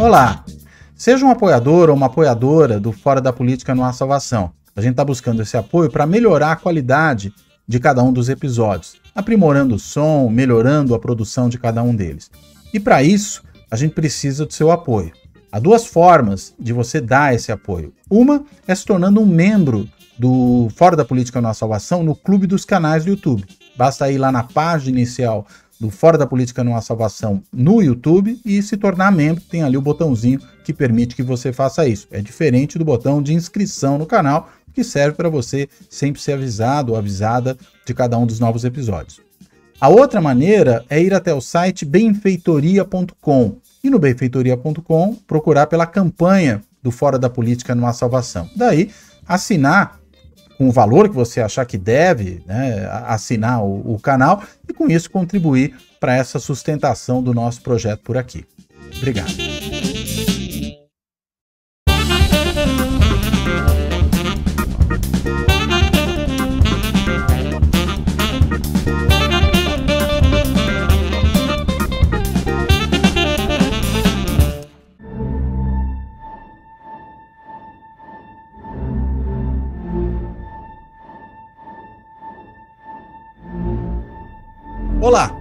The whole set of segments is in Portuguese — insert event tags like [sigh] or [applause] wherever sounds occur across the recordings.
Olá! Seja um apoiador ou uma apoiadora do Fora da Política Não Há Salvação. A gente está buscando esse apoio para melhorar a qualidade de cada um dos episódios, aprimorando o som, melhorando a produção de cada um deles. E para isso, a gente precisa do seu apoio. Há duas formas de você dar esse apoio. Uma é se tornando um membro do Fora da Política Não Há Salvação no Clube dos Canais do YouTube. Basta ir lá na página inicial do Fora da Política Não Há Salvação no YouTube e se tornar membro. Tem ali o botãozinho que permite que você faça isso. É diferente do botão de inscrição no canal, que serve para você sempre ser avisado ou avisada de cada um dos novos episódios. A outra maneira é ir até o site benfeitoria.com e no benfeitoria.com procurar pela campanha do Fora da Política Não Há Salvação. Daí, assinar com o valor que você achar que deve né, assinar o, o canal e com isso contribuir para essa sustentação do nosso projeto por aqui. Obrigado. Olá!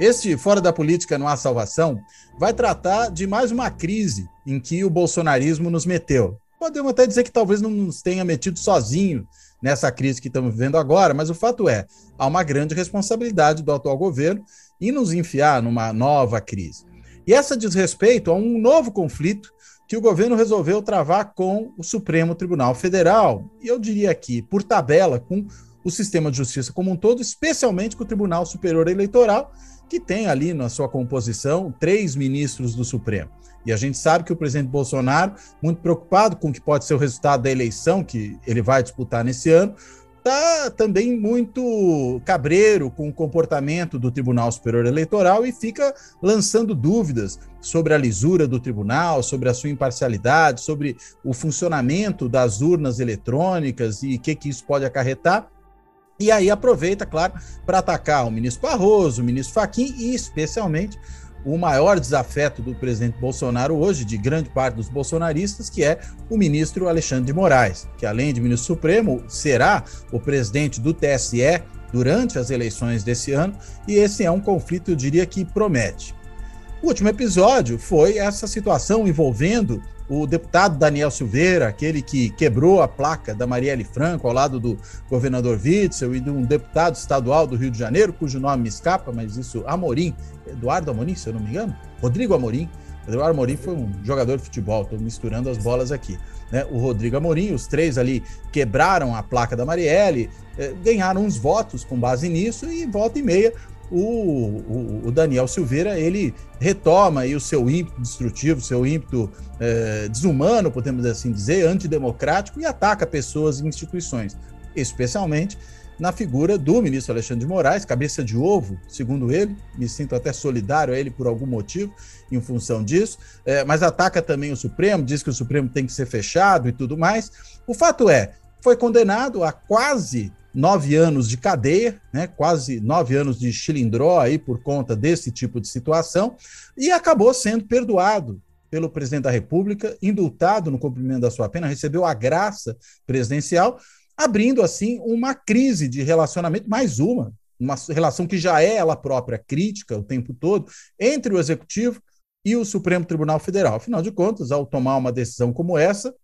Este Fora da Política Não Há Salvação vai tratar de mais uma crise em que o bolsonarismo nos meteu. Podemos até dizer que talvez não nos tenha metido sozinho nessa crise que estamos vivendo agora, mas o fato é, há uma grande responsabilidade do atual governo em nos enfiar numa nova crise. E essa diz respeito a um novo conflito que o governo resolveu travar com o Supremo Tribunal Federal, e eu diria aqui, por tabela, com o sistema de justiça como um todo, especialmente com o Tribunal Superior Eleitoral, que tem ali na sua composição três ministros do Supremo. E a gente sabe que o presidente Bolsonaro, muito preocupado com o que pode ser o resultado da eleição que ele vai disputar nesse ano, está também muito cabreiro com o comportamento do Tribunal Superior Eleitoral e fica lançando dúvidas sobre a lisura do tribunal, sobre a sua imparcialidade, sobre o funcionamento das urnas eletrônicas e o que, que isso pode acarretar. E aí aproveita, claro, para atacar o ministro Barroso, o ministro Faquim e especialmente o maior desafeto do presidente Bolsonaro hoje, de grande parte dos bolsonaristas, que é o ministro Alexandre de Moraes, que além de ministro supremo, será o presidente do TSE durante as eleições desse ano, e esse é um conflito, eu diria que promete. O último episódio foi essa situação envolvendo o deputado Daniel Silveira, aquele que quebrou a placa da Marielle Franco ao lado do governador Witzel e de um deputado estadual do Rio de Janeiro, cujo nome me escapa, mas isso, Amorim, Eduardo Amorim, se eu não me engano, Rodrigo Amorim. Eduardo Amorim foi um jogador de futebol, estou misturando as bolas aqui. Né? O Rodrigo Amorim, os três ali quebraram a placa da Marielle, eh, ganharam uns votos com base nisso e volta e meia o, o, o Daniel Silveira ele retoma aí o seu ímpeto destrutivo, seu ímpeto é, desumano, podemos assim dizer, antidemocrático, e ataca pessoas e instituições, especialmente na figura do ministro Alexandre de Moraes, cabeça de ovo, segundo ele, me sinto até solidário a ele por algum motivo, em função disso, é, mas ataca também o Supremo, diz que o Supremo tem que ser fechado e tudo mais. O fato é, foi condenado a quase nove anos de cadeia, né, quase nove anos de chilindró aí por conta desse tipo de situação, e acabou sendo perdoado pelo presidente da República, indultado no cumprimento da sua pena, recebeu a graça presidencial, abrindo assim uma crise de relacionamento, mais uma, uma relação que já é ela própria crítica o tempo todo, entre o executivo e o Supremo Tribunal Federal. Afinal de contas, ao tomar uma decisão como essa,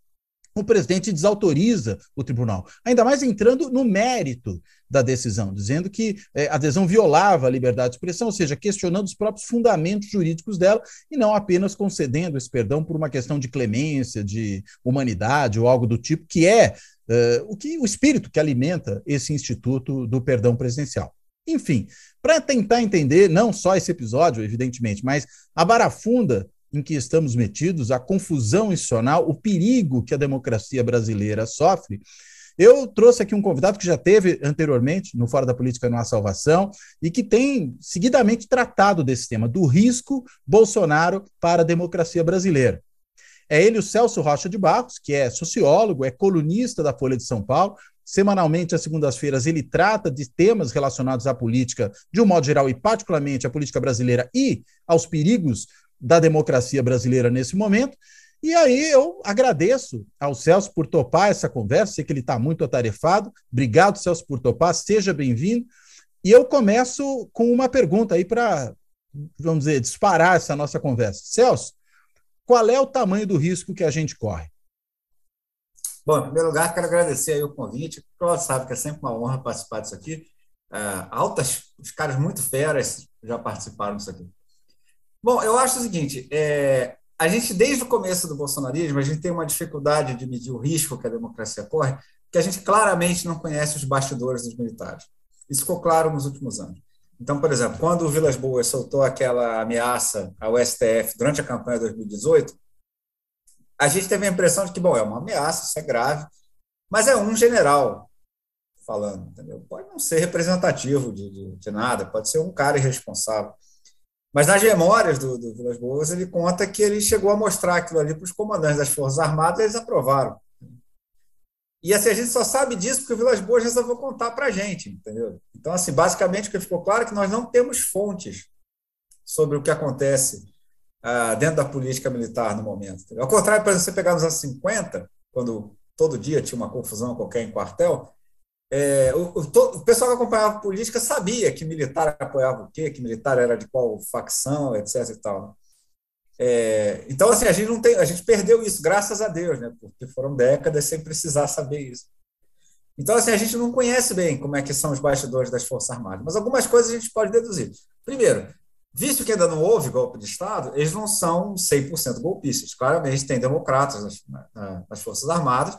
o presidente desautoriza o tribunal, ainda mais entrando no mérito da decisão, dizendo que é, a decisão violava a liberdade de expressão, ou seja, questionando os próprios fundamentos jurídicos dela e não apenas concedendo esse perdão por uma questão de clemência, de humanidade ou algo do tipo, que é, é o que o espírito que alimenta esse instituto do perdão presidencial. Enfim, para tentar entender não só esse episódio, evidentemente, mas a barafunda em que estamos metidos, a confusão institucional, o perigo que a democracia brasileira sofre, eu trouxe aqui um convidado que já teve anteriormente no Fora da Política Não Há Salvação e que tem seguidamente tratado desse tema, do risco Bolsonaro para a democracia brasileira. É ele o Celso Rocha de Barros, que é sociólogo, é colunista da Folha de São Paulo. Semanalmente, às segundas-feiras, ele trata de temas relacionados à política, de um modo geral, e particularmente à política brasileira e aos perigos da democracia brasileira nesse momento. E aí eu agradeço ao Celso por topar essa conversa, sei que ele está muito atarefado. Obrigado, Celso, por topar, seja bem-vindo. E eu começo com uma pergunta aí para, vamos dizer, disparar essa nossa conversa. Celso, qual é o tamanho do risco que a gente corre? Bom, em primeiro lugar, quero agradecer aí o convite, porque ela sabe que é sempre uma honra participar disso aqui. É, altas, os caras muito feras já participaram disso aqui. Bom, eu acho o seguinte: é, a gente, desde o começo do bolsonarismo, a gente tem uma dificuldade de medir o risco que a democracia corre, porque a gente claramente não conhece os bastidores dos militares. Isso ficou claro nos últimos anos. Então, por exemplo, quando o Vilas Boas soltou aquela ameaça ao STF durante a campanha de 2018, a gente teve a impressão de que, bom, é uma ameaça, isso é grave, mas é um general falando, entendeu? Pode não ser representativo de, de, de nada, pode ser um cara irresponsável. Mas nas memórias do, do Vilas Boas, ele conta que ele chegou a mostrar aquilo ali para os comandantes das Forças Armadas e eles aprovaram. E assim, a gente só sabe disso porque o Vilas Boas resolveu contar para a gente, entendeu? Então, assim, basicamente o que ficou claro é que nós não temos fontes sobre o que acontece ah, dentro da política militar no momento. Entendeu? Ao contrário, para você pegar nos anos 50, quando todo dia tinha uma confusão qualquer em quartel, é, o, o, pessoal que acompanhava política sabia que militar apoiava o quê, que militar era de qual facção, etc. E tal. Né? É, então, assim, a gente não tem, a gente perdeu isso, graças a Deus, né? Porque foram décadas sem precisar saber isso. Então, assim, a gente não conhece bem como é que são os bastidores das Forças Armadas, mas algumas coisas a gente pode deduzir. Primeiro, visto que ainda não houve golpe de Estado, eles não são 100% golpistas. Claramente, tem democratas nas, nas Forças Armadas,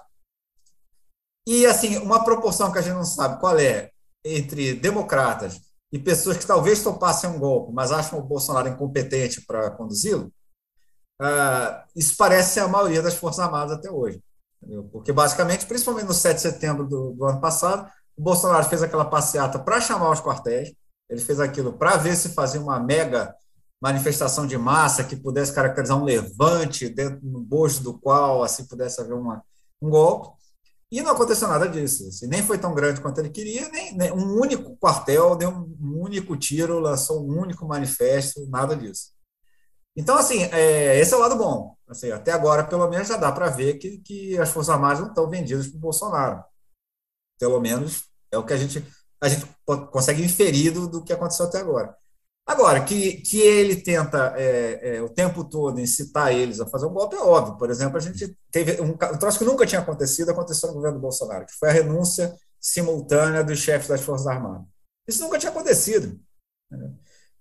e, assim, uma proporção que a gente não sabe qual é entre democratas e pessoas que talvez topassem um golpe, mas acham o Bolsonaro incompetente para conduzi-lo, ah, isso parece ser a maioria das Forças Armadas até hoje. Entendeu? Porque, basicamente, principalmente no 7 de setembro do, do ano passado, o Bolsonaro fez aquela passeata para chamar os quartéis, ele fez aquilo para ver se fazia uma mega manifestação de massa que pudesse caracterizar um levante dentro no bojo do qual assim pudesse haver uma, um golpe. E não aconteceu nada disso. Assim, nem foi tão grande quanto ele queria, nem, nem, um único quartel deu um único tiro, lançou um único manifesto, nada disso. Então, assim, é, esse é o lado bom. Assim, até agora, pelo menos, já dá para ver que, que as Forças Armadas não estão vendidas para o Bolsonaro. Pelo menos é o que a gente, a gente consegue inferir do, do que aconteceu até agora. Agora, que, que ele tenta é, é, o tempo todo incitar eles a fazer um golpe é óbvio. Por exemplo, a gente teve um, um troço que nunca tinha acontecido, aconteceu no governo Bolsonaro, que foi a renúncia simultânea dos chefes das Forças Armadas. Isso nunca tinha acontecido.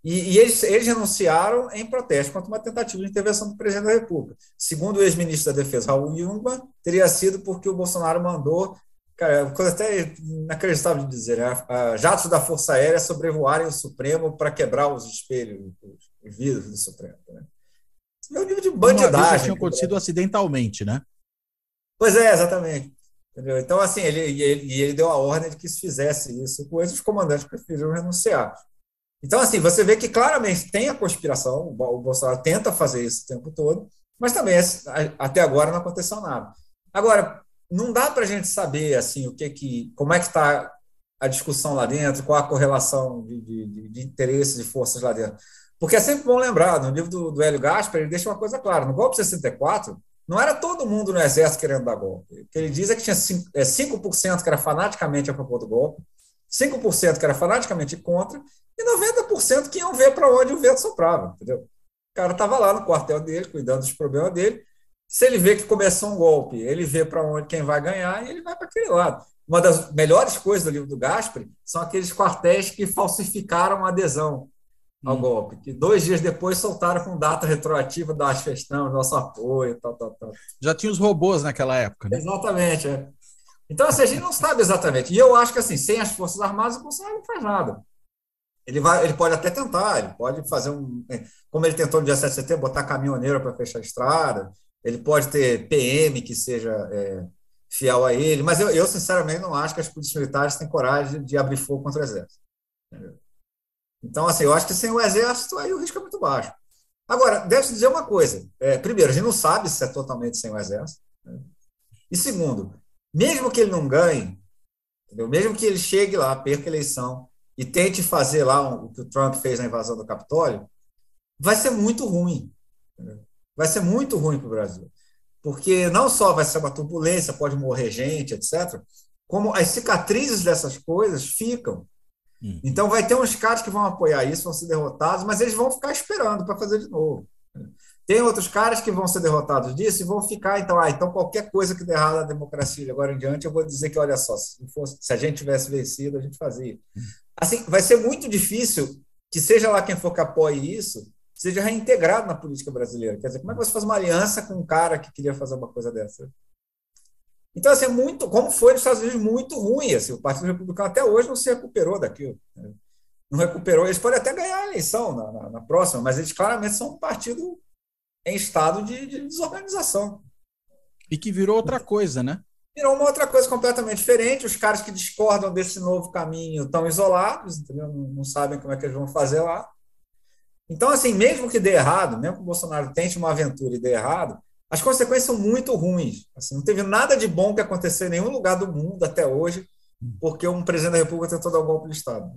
E, e, eles, eles renunciaram em protesto contra uma tentativa de intervenção do presidente da República. Segundo o ex-ministro da Defesa, Raul Jungmann, teria sido porque o Bolsonaro mandou Cara, é uma coisa até inacreditável de dizer, né? Jatos da Força Aérea sobrevoarem o Supremo para quebrar os espelhos, os vidros do Supremo. Né? é o nível de bandidagem. Uma tinha acontecido né? acidentalmente, né? Pois é, exatamente. Entendeu? Então, assim, ele, ele, ele deu a ordem de que se fizesse isso, pois os comandantes preferiram renunciar. Então, assim, você vê que claramente tem a conspiração, o Bolsonaro tenta fazer isso o tempo todo, mas também até agora não aconteceu nada. Agora, não dá para a gente saber assim o que que como é que está a discussão lá dentro, qual a correlação de, de, de interesses e forças lá dentro. Porque é sempre bom lembrar, no livro do, do Hélio Gaspar, ele deixa uma coisa clara: no golpe de 64, não era todo mundo no exército querendo dar golpe. O que ele diz é que tinha 5%, é, 5 que era fanaticamente a favor do golpe, 5% que era fanaticamente contra e 90% que iam ver para onde o vento soprava, entendeu? O cara estava lá no quartel dele, cuidando dos problemas dele, se ele vê que começou um golpe, ele vê para onde quem vai ganhar e ele vai para aquele lado. Uma das melhores coisas do livro do Gaspre são aqueles quartéis que falsificaram a adesão ao hum. golpe, que dois dias depois soltaram com data retroativa das festão, nosso apoio, tal, tal, tal. Já tinha os robôs naquela época, né? Exatamente, é. Então, assim, a gente não sabe exatamente. E eu acho que, assim, sem as Forças Armadas, o Bolsonaro não faz nada. Ele, vai, ele pode até tentar, ele pode fazer um. É, como ele tentou no dia 7 de setembro, botar caminhoneiro para fechar a estrada, ele pode ter PM que seja é, fiel a ele, mas eu, eu, sinceramente não acho que as polícias militares têm coragem de, abrir fogo contra o exército. Então, assim, eu acho que sem o exército aí o risco é muito baixo. Agora, deixa eu dizer uma coisa. É, primeiro, a gente não sabe se é totalmente sem o exército. Né? E segundo, mesmo que ele não ganhe, entendeu? mesmo que ele chegue lá, perca a eleição e tente fazer lá o que o Trump fez na invasão do Capitólio, vai ser muito ruim. Entendeu? vai ser muito ruim para o Brasil. Porque não só vai ser uma turbulência, pode morrer gente, etc., como as cicatrizes dessas coisas ficam. Uhum. Então, vai ter uns caras que vão apoiar isso, vão ser derrotados, mas eles vão ficar esperando para fazer de novo. Tem outros caras que vão ser derrotados disso e vão ficar, então, ah, então qualquer coisa que der errado na democracia agora em diante, eu vou dizer que, olha só, se, fosse, se a gente tivesse vencido, a gente fazia. Uhum. Assim, vai ser muito difícil que seja lá quem for que apoie isso, seja reintegrado na política brasileira. Quer dizer, como é que você faz uma aliança com um cara que queria fazer uma coisa dessa? Então, assim, é muito, como foi nos Estados Unidos, muito ruim. Assim, o Partido Republicano até hoje não se recuperou daquilo. Né? Não recuperou. Eles podem até ganhar a eleição na, na, na, próxima, mas eles claramente são um partido em estado de, de, desorganização. E que virou outra coisa, né? Virou uma outra coisa completamente diferente. Os caras que discordam desse novo caminho estão isolados, entendeu? Não, não sabem como é que eles vão fazer lá. Então, assim, mesmo que dê errado, mesmo que o Bolsonaro tente uma aventura e dê errado, as consequências são muito ruins. Assim, não teve nada de bom que aconteceu em nenhum lugar do mundo até hoje, porque um presidente da República tentou dar um golpe de Estado.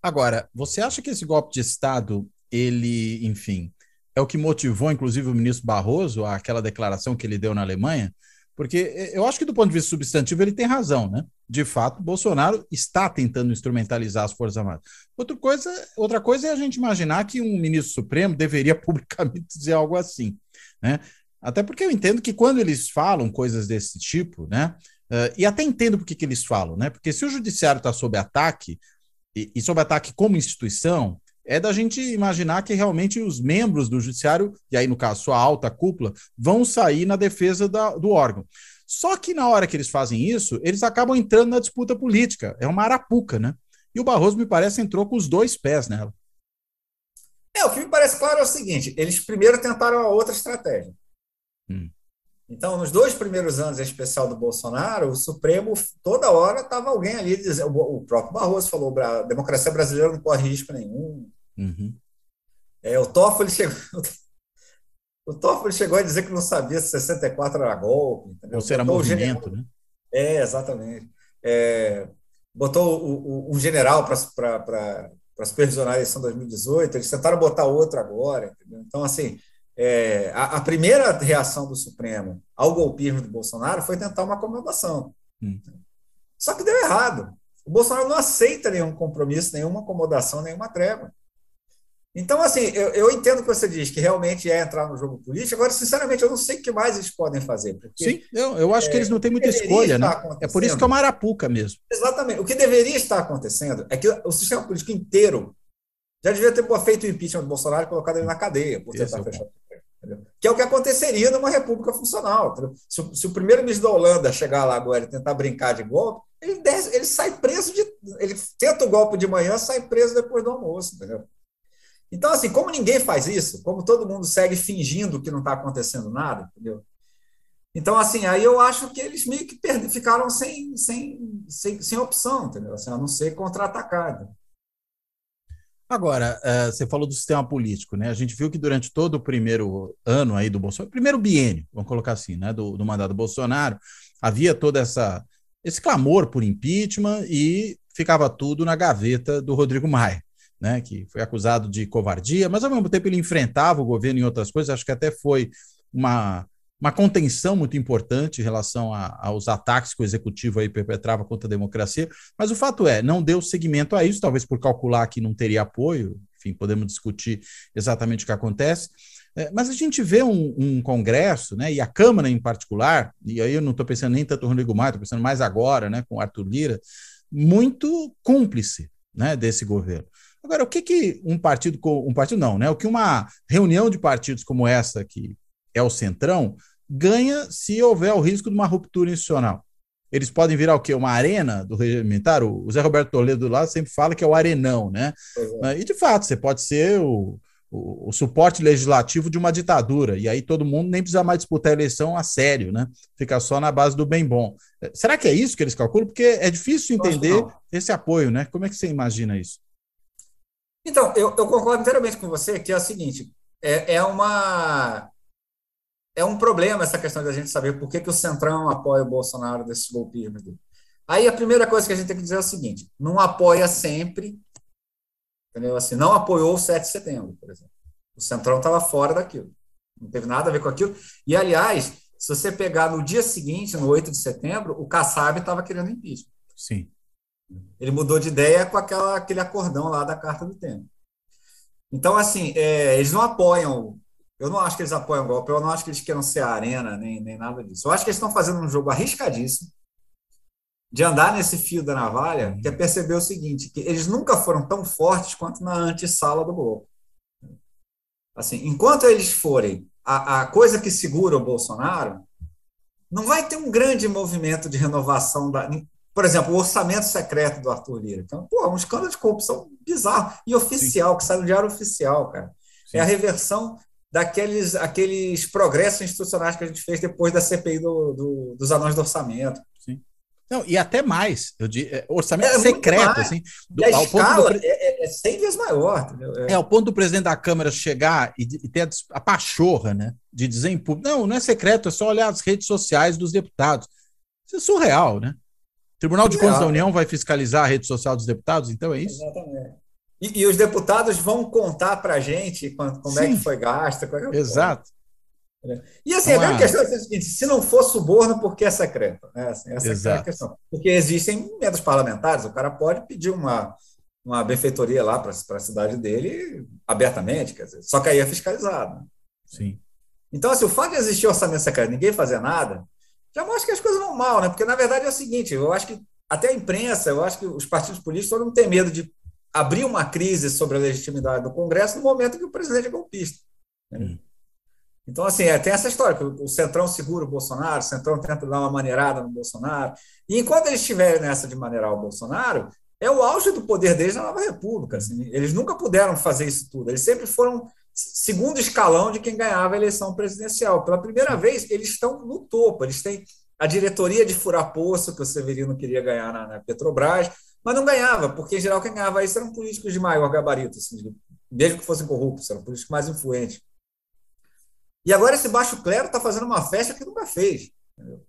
Agora, você acha que esse golpe de Estado, ele, enfim, é o que motivou, inclusive, o ministro Barroso àquela declaração que ele deu na Alemanha? Porque eh, eu acho que, do ponto de vista substantivo, ele tem razão, né? de fato, Bolsonaro está tentando instrumentalizar as Forças Armadas. Outra coisa, outra coisa é a gente imaginar que um ministro supremo deveria [laughs] publicamente dizer algo assim, né? Até porque eu entendo que quando eles falam coisas desse tipo, né? Uh, e até entendo por que, que eles falam, né? Porque se o judiciário está sob ataque, e, e sob ataque como instituição, é da gente imaginar que realmente os membros do judiciário, e aí no caso sua alta cúpula, vão sair na defesa da, do órgão. Só que na hora que eles fazem isso, eles acabam entrando na disputa política. É uma arapuca, né? E o Barroso, me parece, entrou com os dois pés nela. É, o que me parece claro é o seguinte: eles primeiro tentaram a outra estratégia. Hum. Então, nos dois primeiros anos, em especial do Bolsonaro, o Supremo, toda hora, estava alguém ali dizendo. O próprio Barroso falou: a democracia brasileira não corre risco nenhum. Uhum. É, o Toffoli [laughs] chegou. O Toffoli chegou a dizer que não sabia se 64 era golpe. Entendeu? Ou se era botou movimento, né? É, exatamente. É, botou o, um general para supervisionar a eleição de 2018, eles tentaram botar outro agora. Entendeu? Então, assim, é, a, a, primeira reação do Supremo ao golpismo do Bolsonaro foi tentar uma acomodação. Hum. Só que deu errado. O Bolsonaro não aceita nenhum compromisso, nenhuma acomodação, nenhuma trégua. Então, assim, eu, eu, entendo o que você diz, que realmente é entrar no jogo político. Agora, sinceramente, eu não sei o que mais eles podem fazer. Porque, Sim, eu, eu acho é, que eles não têm muita escolha, né? É por isso que é uma arapuca mesmo. Exatamente. O que deveria estar acontecendo é que o sistema político inteiro já devia ter feito o impeachment do Bolsonaro e colocado ele na cadeia por tentar Esse fechar que é o que aconteceria numa república funcional. Se, o, se o primeiro-ministro da Holanda chegar lá agora e tentar brincar de golpe, ele, desce, ele sai preso de. Ele tenta o golpe de manhã, sai preso depois do almoço, entendeu? Então, assim, como ninguém faz isso, como todo mundo segue fingindo que não está acontecendo nada, entendeu? Então, assim, aí eu acho que eles meio que ficaram sem, sem, sem, sem opção, entendeu? Assim, a não ser contra-atacado. Né? Agora, é, você falou do sistema político, né? A gente viu que durante todo o primeiro ano aí do Bolsonaro, primeiro biênio, vamos colocar assim, né, do, do mandato do Bolsonaro, havia toda essa esse clamor por impeachment e ficava tudo na gaveta do Rodrigo Maia né, que foi acusado de covardia, mas ao mesmo tempo ele enfrentava o governo em outras coisas, acho que até foi uma, uma contenção muito importante em relação a, aos ataques que o executivo aí perpetrava contra a democracia, mas o fato é, não deu seguimento a isso, talvez por calcular que não teria apoio, enfim, podemos discutir exatamente o que acontece, é, mas a gente vê um, um, congresso, né, e a Câmara em particular, e aí eu não estou pensando nem tanto no Rodrigo Maia, estou pensando mais agora, né, com Arthur Lira, muito cúmplice né, desse governo. Agora, o que, que um partido, um partido não, né? O que uma reunião de partidos como essa, que é o Centrão, ganha se houver o risco de uma ruptura institucional? Eles podem virar o quê? Uma arena do regimentar? O Zé Roberto Toledo lá sempre fala que é o arenão, né? É. E de fato, você pode ser o, o, o, suporte legislativo de uma ditadura, e aí todo mundo nem precisa mais disputar a eleição a sério, né? Fica só na base do bem bom. Será que é isso que eles calculam? Porque é difícil entender esse apoio, né? Como é que você imagina isso? Então, eu, eu concordo inteiramente com você que é o seguinte: é, é uma é um problema essa questão da gente saber por que, que o Centrão apoia o Bolsonaro nesse golpismo dele. Aí a primeira coisa que a gente tem que dizer é o seguinte: não apoia sempre, entendeu? Assim, não apoiou o 7 de setembro, por exemplo. O Centrão estava fora daquilo. Não teve nada a ver com aquilo. E, aliás, se você pegar no dia seguinte, no 8 de setembro, o Kassab estava querendo impeachment. Sim. Ele mudou de ideia com aquela, aquele acordão lá da Carta do Tempo. Então, assim, é, eles não apoiam. Eu não acho que eles apoiam o golpe, eu não acho que eles queiram ser a arena, nem, nem nada disso. Eu acho que eles estão fazendo um jogo arriscadíssimo de andar nesse fio da navalha, que é perceber o seguinte, que eles nunca foram tão fortes quanto na antessala do bloco. Assim, enquanto eles forem a, a coisa que segura o Bolsonaro, não vai ter um grande movimento de renovação da, por exemplo, o orçamento secreto do Arthur Lira. Então, pô, um escândalo de corrupção bizarro e oficial, Sim. que sai no diário oficial, cara. Sim. É a reversão daqueles aqueles progressos institucionais que a gente fez depois da CPI do, do dos anões do orçamento. Sim. Não, e até mais, eu digo, é, orçamento é, é secreto, assim. Do, a escala do... é, é 100 é vezes maior, É. é, ao ponto do presidente da Câmara chegar e, e ter a, a, pachorra, né, de dizer em público, não, não é secreto, é só olhar as redes sociais dos deputados. Isso é surreal, né? Tribunal de é. Contas da União vai fiscalizar a rede social dos deputados, então é isso? Exatamente. E, e os deputados vão contar para a gente quando, como Sim. é que foi gasto. É Exato. Foi. E assim, a grande questão é a seguinte: se não for suborno, por que É, assim, essa Exato. é a questão. Porque existem metas parlamentares, o cara pode pedir uma, uma benfeitoria lá para a cidade dele abertamente, quer dizer, só que aí é fiscalizado. Sim. Então, assim, o fato de existir orçamento secreto ninguém fazer nada, já mostra que as coisas vão mal, né? Porque, na verdade, é o seguinte, eu acho que até a imprensa, eu acho que os partidos políticos não têm medo de abrir uma crise sobre a legitimidade do Congresso no momento que o presidente é golpista. Né? Hum. Então, assim, é, tem essa história, que o Centrão segura o Bolsonaro, o Centrão tenta dar uma maneirada no Bolsonaro. E enquanto eles estiverem nessa de maneirar o Bolsonaro, é o auge do poder deles na Nova República. Assim, eles nunca puderam fazer isso tudo. Eles sempre foram segundo escalão de quem ganhava a eleição presidencial. Pela primeira vez, eles estão no topo. Eles têm a diretoria de furar poço, que o Severino queria ganhar na, na Petrobras, mas não ganhava, porque em geral quem ganhava isso eram políticos de maior gabarito, assim, mesmo que fossem corruptos, eram políticos mais influentes. E agora esse baixo clero está fazendo uma festa que nunca fez. Entendeu?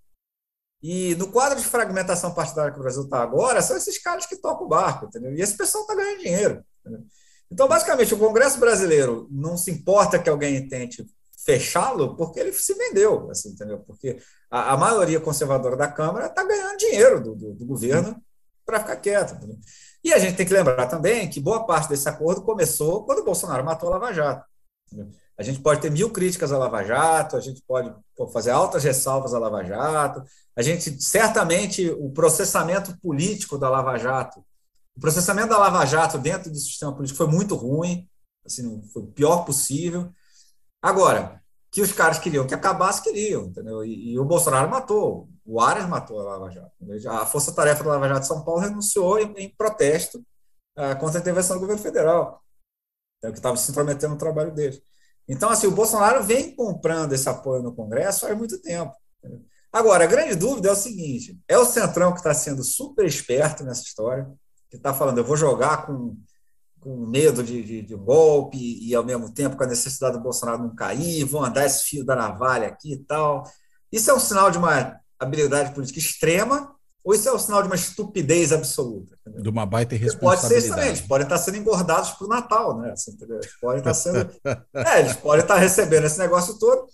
E no quadro de fragmentação partidária que o Brasil está agora, são esses caras que tocam o barco, entendeu? E esse pessoal está ganhando dinheiro. Entendeu? Então, basicamente, o Congresso brasileiro não se importa que alguém tente fechá-lo porque ele se vendeu, assim, entendeu? Porque a, a maioria conservadora da Câmara está ganhando dinheiro do, do, do governo para ficar quieto. Entendeu? E a gente tem que lembrar também que boa parte desse acordo começou quando o Bolsonaro matou a Lava Jato. Entendeu? A gente pode ter mil críticas à Lava Jato, a gente pode fazer altas ressalvas à Lava Jato, a gente certamente o processamento político da Lava Jato o processamento da Lava Jato dentro do sistema político foi muito ruim, assim, foi o pior possível. Agora, que os caras queriam que acabasse, queriam, entendeu? E, e o Bolsonaro matou, o Aras matou a Lava Jato. Entendeu? A Força Tarefa da Lava Jato de São Paulo renunciou em, em protesto uh, contra a intervenção do governo federal, é que estava se intrometendo no trabalho deles. Então, assim, o Bolsonaro vem comprando esse apoio no Congresso há muito tempo. Entendeu? Agora, a grande dúvida é o seguinte: é o Centrão que está sendo super esperto nessa história? que está falando, eu vou jogar com, com medo de, de, de, golpe e, ao mesmo tempo, com a necessidade do Bolsonaro não cair, vão andar esse fio da navalha aqui e tal. Isso é um sinal de uma habilidade política extrema ou isso é um sinal de uma estupidez absoluta? Entendeu? De uma baita irresponsabilidade. Pode ser isso também, eles podem estar tá sendo engordados para o Natal, né? Assim, eles podem estar tá sendo. [laughs] é, eles podem estar tá recebendo esse negócio todo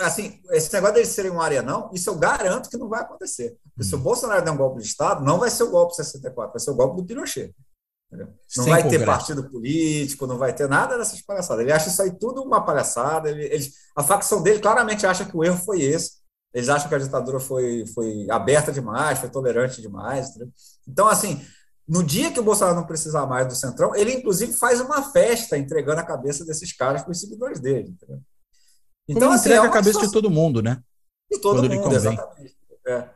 assim, esse negócio deles serem um não isso eu garanto que não vai acontecer. Porque se o uhum. Bolsonaro der um golpe de Estado, não vai ser o golpe de 64, vai ser o golpe do Pinochet. Entendeu? Não Sem vai congresso. ter né? partido político, não vai ter nada dessas palhaçadas. Ele acha isso aí tudo uma palhaçada. Ele, ele, a facção dele claramente acha que o erro foi esse. Eles acham que a ditadura foi, foi aberta demais, foi tolerante demais. Entendeu? Então, assim, no dia que o Bolsonaro não precisar mais do Centrão, ele inclusive faz uma festa entregando a cabeça desses caras para os seguidores dele. Entendeu? Então, assim, entrega é a cabeça situação... de todo mundo, né? De todo Quando mundo, exatamente. É.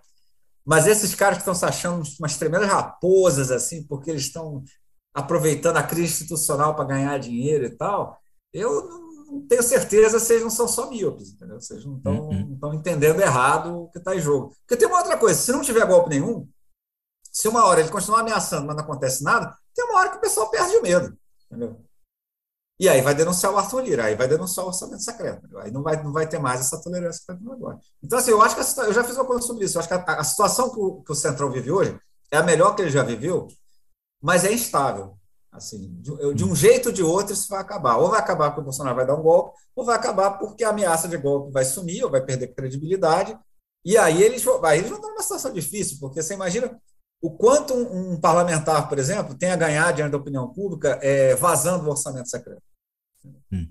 Mas esses caras que estão se achando umas tremendas raposas, assim, porque eles estão aproveitando a crise institucional para ganhar dinheiro e tal, eu não tenho certeza se eles não são só míopes, entendeu? Vocês não estão uhum. entendendo errado o que está em jogo. Porque tem uma outra coisa, se não tiver golpe nenhum, se uma hora ele continuar ameaçando, mas não acontece nada, tem uma hora que o pessoal perde o medo, entendeu? E aí vai denunciar o Arthur Lira, aí vai denunciar o orçamento secreto. Aí não vai, não vai ter mais essa tolerância que está agora. Então, assim, eu acho que a, eu já fiz uma coisa sobre isso. Eu acho que a, a situação que o, que o, Central vive hoje é a melhor que ele já viveu, mas é instável. Assim, de, de um jeito ou de outro, isso vai acabar. Ou vai acabar porque o Bolsonaro vai dar um golpe, ou vai acabar porque a ameaça de golpe vai sumir, ou vai perder credibilidade. E aí eles, aí eles vão estar numa situação difícil, porque você imagina o quanto um, um parlamentar, por exemplo, tem a ganhar diante da opinião pública é, vazando o orçamento secreto. Hum.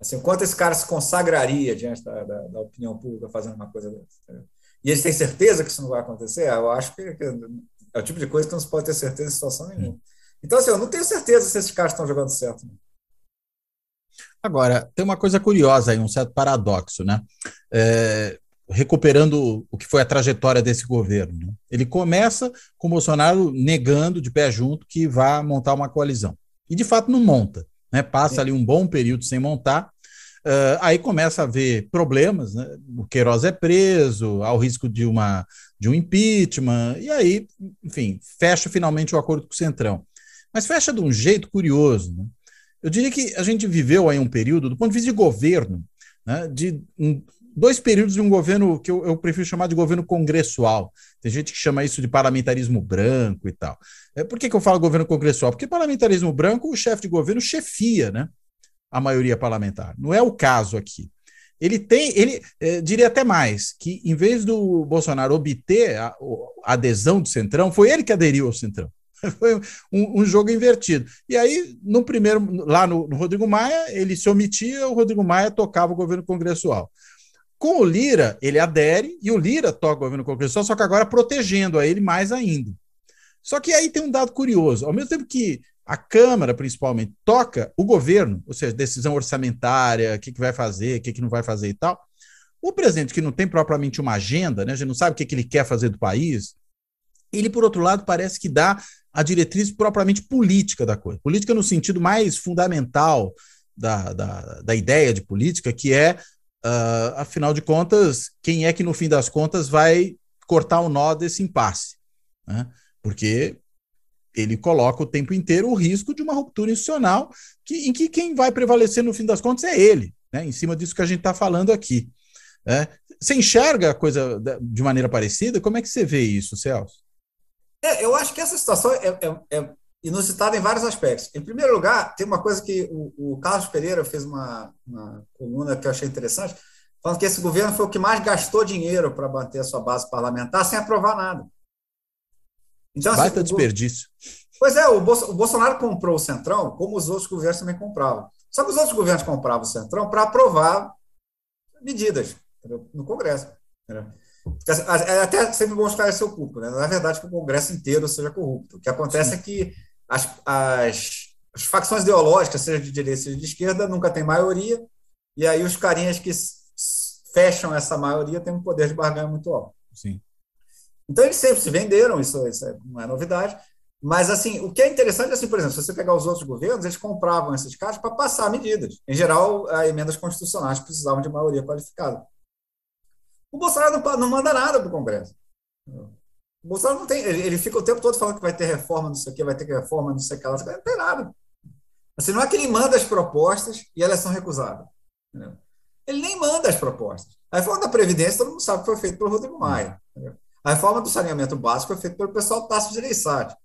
Assim, quanto esse cara se consagraria diante da, da, da opinião pública fazendo uma coisa dessa? E eles têm certeza que isso não vai acontecer? Eu acho que, que é o tipo de coisa que não se pode ter certeza em situação hum. nenhuma. Hum. Então, assim, eu não tenho certeza se esses caras estão jogando certo. Agora, tem uma coisa curiosa aí, um certo paradoxo, né? É, recuperando o que foi a trajetória desse governo. Né? Ele começa com o Bolsonaro negando de pé junto que vá montar uma coalizão. E, de fato, não monta né? Passa é. ali um bom período sem montar. Uh, aí começa a haver problemas, né? o Queiroz é preso, há o risco de, uma, de um impeachment, e aí, enfim, fecha finalmente o acordo com o Centrão. Mas fecha de um jeito curioso. Né? Eu diria que a gente viveu aí um período, do ponto de vista de governo, né, de um, dois períodos de um governo que eu, eu, prefiro chamar de governo congressual. Tem gente que chama isso de parlamentarismo branco e tal. É, por que, que eu falo governo congressual? Porque parlamentarismo branco, o chefe de governo chefia né, a maioria parlamentar. Não é o caso aqui. Ele tem, ele é, diria até mais, que em vez do Bolsonaro obter a, a adesão do Centrão, foi ele que aderiu ao Centrão. [laughs] Foi um, um, jogo invertido. E aí, no primeiro, lá no, no Rodrigo Maia, ele se omitia, o Rodrigo Maia tocava o governo congressual. Com o Lira, ele adere e o Lira toca o governo Conceição, só que agora protegendo a ele mais ainda. Só que aí tem um dado curioso. Ao mesmo tempo que a Câmara, principalmente, toca o governo, ou seja, decisão orçamentária, o que, que vai fazer, o que, que não vai fazer e tal, o presidente, que não tem propriamente uma agenda, né, a gente não sabe o que, que ele quer fazer do país, ele, por outro lado, parece que dá a diretriz propriamente política da coisa. Política no sentido mais fundamental da, da, da ideia de política, que é Uh, afinal de contas, quem é que no fim das contas vai cortar o nó desse impasse? Né? Porque ele coloca o tempo inteiro o risco de uma ruptura institucional que, em que quem vai prevalecer no fim das contas é ele, né? em cima disso que a gente está falando aqui. Né? Você enxerga a coisa de maneira parecida? Como é que você vê isso, Celso? É, eu acho que essa situação é, é, é inusitado em vários aspectos. Em primeiro lugar, tem uma coisa que o, o Carlos Pereira fez uma, uma, coluna que eu achei interessante, falando que esse governo foi o que mais gastou dinheiro para manter a sua base parlamentar sem aprovar nada. Então, assim, Baita assim, desperdício. Pois é, o, Bolso, o Bolsonaro comprou o Centrão, como os outros governos também compravam. Só que os outros governos compravam o Centrão para aprovar medidas entendeu? no Congresso. Entendeu? Assim, até sempre bom esclarecer o público, né? Na verdade, que o Congresso inteiro seja corrupto. O que acontece Sim. é que as, as, as facções ideológicas, seja de direita, seja de esquerda, nunca tem maioria, e aí os carinhas que fecham essa maioria têm um poder de barganha muito alto. Sim. Então eles sempre se venderam, isso, isso é, não é novidade. Mas, assim, o que é interessante é, assim, por exemplo, se você pegar os outros governos, eles compravam esses caras para passar medidas. Em geral, emendas constitucionais precisavam de maioria qualificada. O Bolsonaro não, não manda nada para o Congresso. O Bolsonaro não tem. Ele, ele, fica o tempo todo falando que vai ter reforma, não sei o que, vai ter reforma, não sei o que lá. Não tem nada. Assim, não é que ele manda as propostas e elas são recusadas. Entendeu? Ele nem manda as propostas. A reforma da Previdência, todo mundo sabe que foi feita pelo Rodrigo Maia. Entendeu? A reforma do saneamento básico foi feita pelo pessoal Tasso de Leissati.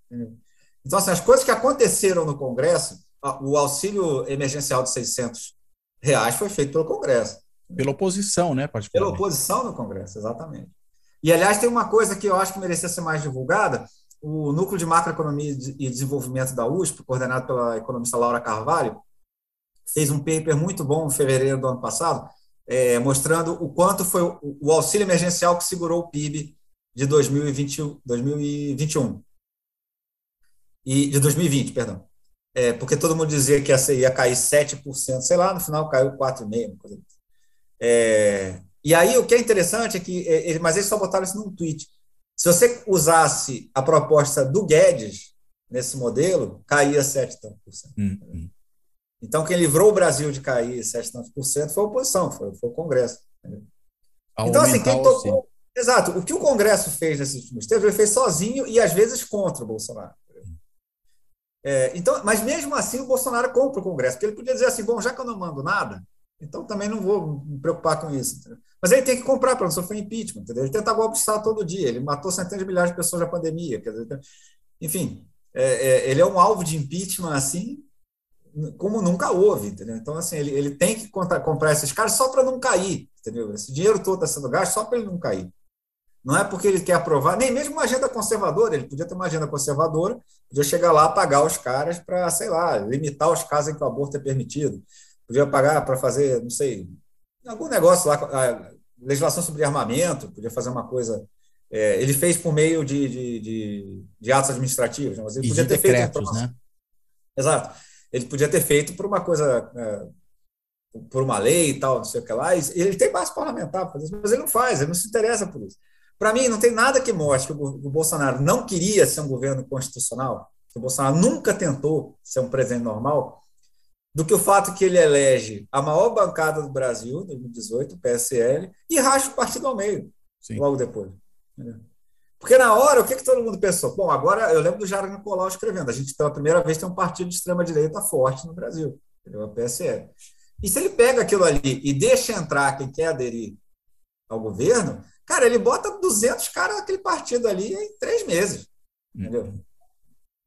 Então, assim, as coisas que aconteceram no Congresso, o auxílio emergencial de 600 reais foi feito pelo Congresso. Pela oposição, né, Pela oposição no Congresso, exatamente. E, aliás, tem uma coisa que eu acho que merecia ser mais divulgada, o Núcleo de Macroeconomia e Desenvolvimento da USP, coordenado pela economista Laura Carvalho, fez um paper muito bom em fevereiro do ano passado, é, mostrando o quanto foi o, auxílio emergencial que segurou o PIB de 2020, 2021. E, de 2020, perdão. É, porque todo mundo dizia que ia, ia cair 7%, sei lá, no final caiu 4,5%. Assim. É, e aí o que é interessante é que, é, é, mas eles só botaram isso num tweet. Se você usasse a proposta do Guedes nesse modelo, caía 7 tantos por cento. Uhum. Então, quem livrou o Brasil de cair 7 tantos por cento foi a oposição, foi, foi o Congresso. então, assim, quem tocou. Exato. O que o Congresso fez nesses últimos tempos, ele fez sozinho e às vezes contra o Bolsonaro. É, então, mas mesmo assim o Bolsonaro compra o Congresso, porque ele podia dizer assim, bom, já que eu não mando nada, então também não vou me preocupar com isso. Entendeu? Mas ele tem que comprar para não sofrer impeachment, entendeu? Ele tenta golpe todo dia, ele matou centenas de milhares de pessoas na pandemia. Dizer, enfim, é, é, ele é um alvo de impeachment assim como nunca houve, entendeu? Então, assim, ele, ele tem que contar, comprar esses caras só para não cair, entendeu? Esse dinheiro todo está sendo gasto só para ele não cair. Não é porque ele quer aprovar, nem mesmo uma agenda conservadora, ele podia ter uma agenda conservadora, podia chegar lá, pagar os caras para, sei lá, limitar os casos em que o aborto é permitido, podia pagar para fazer, não sei, algum negócio lá, ah, legislação sobre armamento, podia fazer uma coisa. É, ele fez por meio de, de, de, de atos administrativos, né? mas ele e podia ter decretos, feito. Né? Exato. Ele podia ter feito por uma coisa. É, por uma lei e tal, não sei o que lá. E ele tem base parlamentar para fazer mas ele não faz, ele não se interessa por isso. Para mim, não tem nada que mostre que o Bolsonaro não queria ser um governo constitucional, que o Bolsonaro nunca tentou ser um presidente normal, do que o fato que ele elege a maior bancada do Brasil, 2018, o PSL, e racha o partido ao meio, Sim. logo depois. Porque na hora, o que, que todo mundo pensou? Bom, agora eu lembro do Jair Nicolau escrevendo: a gente pela primeira vez tem um partido de extrema-direita forte no Brasil, é o PSL. E se ele pega aquilo ali e deixa entrar quem quer aderir ao governo, cara, ele bota 200 caras naquele partido ali em três meses. Entendeu? Uhum.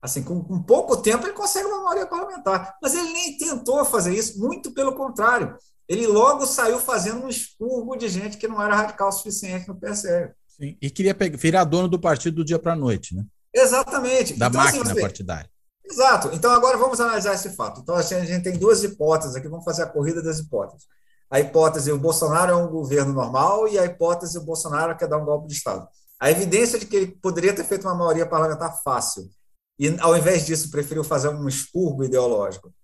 Assim, com, com, pouco tempo ele consegue uma maioria parlamentar. Mas ele nem tentou fazer isso, muito pelo contrário. Ele logo saiu fazendo um expurgo de gente que não era radical o suficiente no PSL. Sim, e queria pegar, virar dono do partido do dia para a noite, né? Exatamente. Da então, assim, máquina assim, partidária. Exato. Então, agora vamos analisar esse fato. Então, a gente tem duas hipóteses aqui, vamos fazer a corrida das hipóteses. A hipótese, o Bolsonaro é um governo normal, e a hipótese, o Bolsonaro quer dar um golpe de Estado. A evidência de que ele poderia ter feito uma maioria parlamentar fácil e, ao invés disso, preferiu fazer um expurgo ideológico.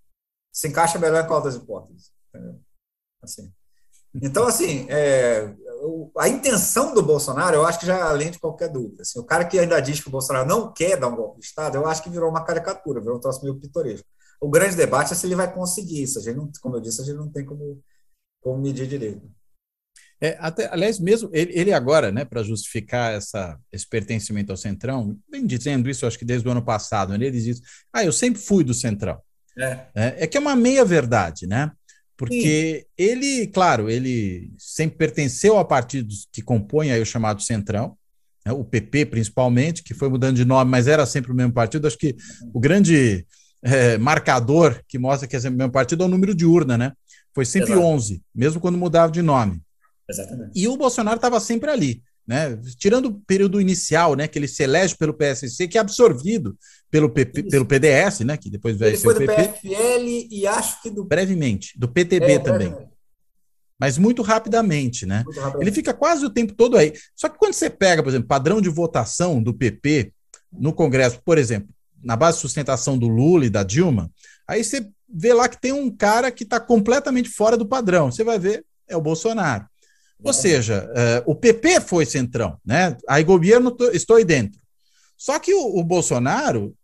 Se encaixa melhor em qual das hipóteses? Assim. Então, assim, é, a intenção do Bolsonaro, eu acho que já é além de qualquer dúvida. Assim, o cara que ainda diz que o Bolsonaro não quer dar um golpe de Estado, eu acho que virou uma caricatura, virou um troço meio pitoresco. O grande debate é se ele vai conseguir isso. A gente não, como eu disse, a gente não tem como, como medir direito. É, até, aliás, mesmo ele, ele agora, né, para justificar essa, esse pertencimento ao Centrão, vem dizendo isso, acho que desde o ano passado, né, ele diz: Ah, eu sempre fui do Centrão. É, é, é que é uma meia-verdade, né? Porque Sim. ele, claro, ele sempre pertenceu a partidos que compõem aí o chamado Centrão, né, o PP principalmente, que foi mudando de nome, mas era sempre o mesmo partido. Acho que o grande é, marcador que mostra que é sempre o mesmo partido é o número de urna, né? Foi sempre Exato. 11, mesmo quando mudava de nome. Exatamente. E o Bolsonaro estava sempre ali. Né? Tirando o período inicial, né, que ele se elege pelo PSC, que é absorvido pelo, pelo PDS, né, que depois vai ele ser foi o PP. do PFL e acho que do brevemente, do PTB é, também. Mas muito rapidamente, né? Muito rapidamente. Ele fica quase o tempo todo aí. Só que quando você pega, por exemplo, padrão de votação do PP no Congresso, por exemplo, na base de sustentação do Lula e da Dilma, aí você vê lá que tem um cara que está completamente fora do padrão. Você vai ver, é o Bolsonaro. Ou seja, uh, o PP foi centrão, né? Aí governo, tô, estou dentro. Só que o, o, Bolsonaro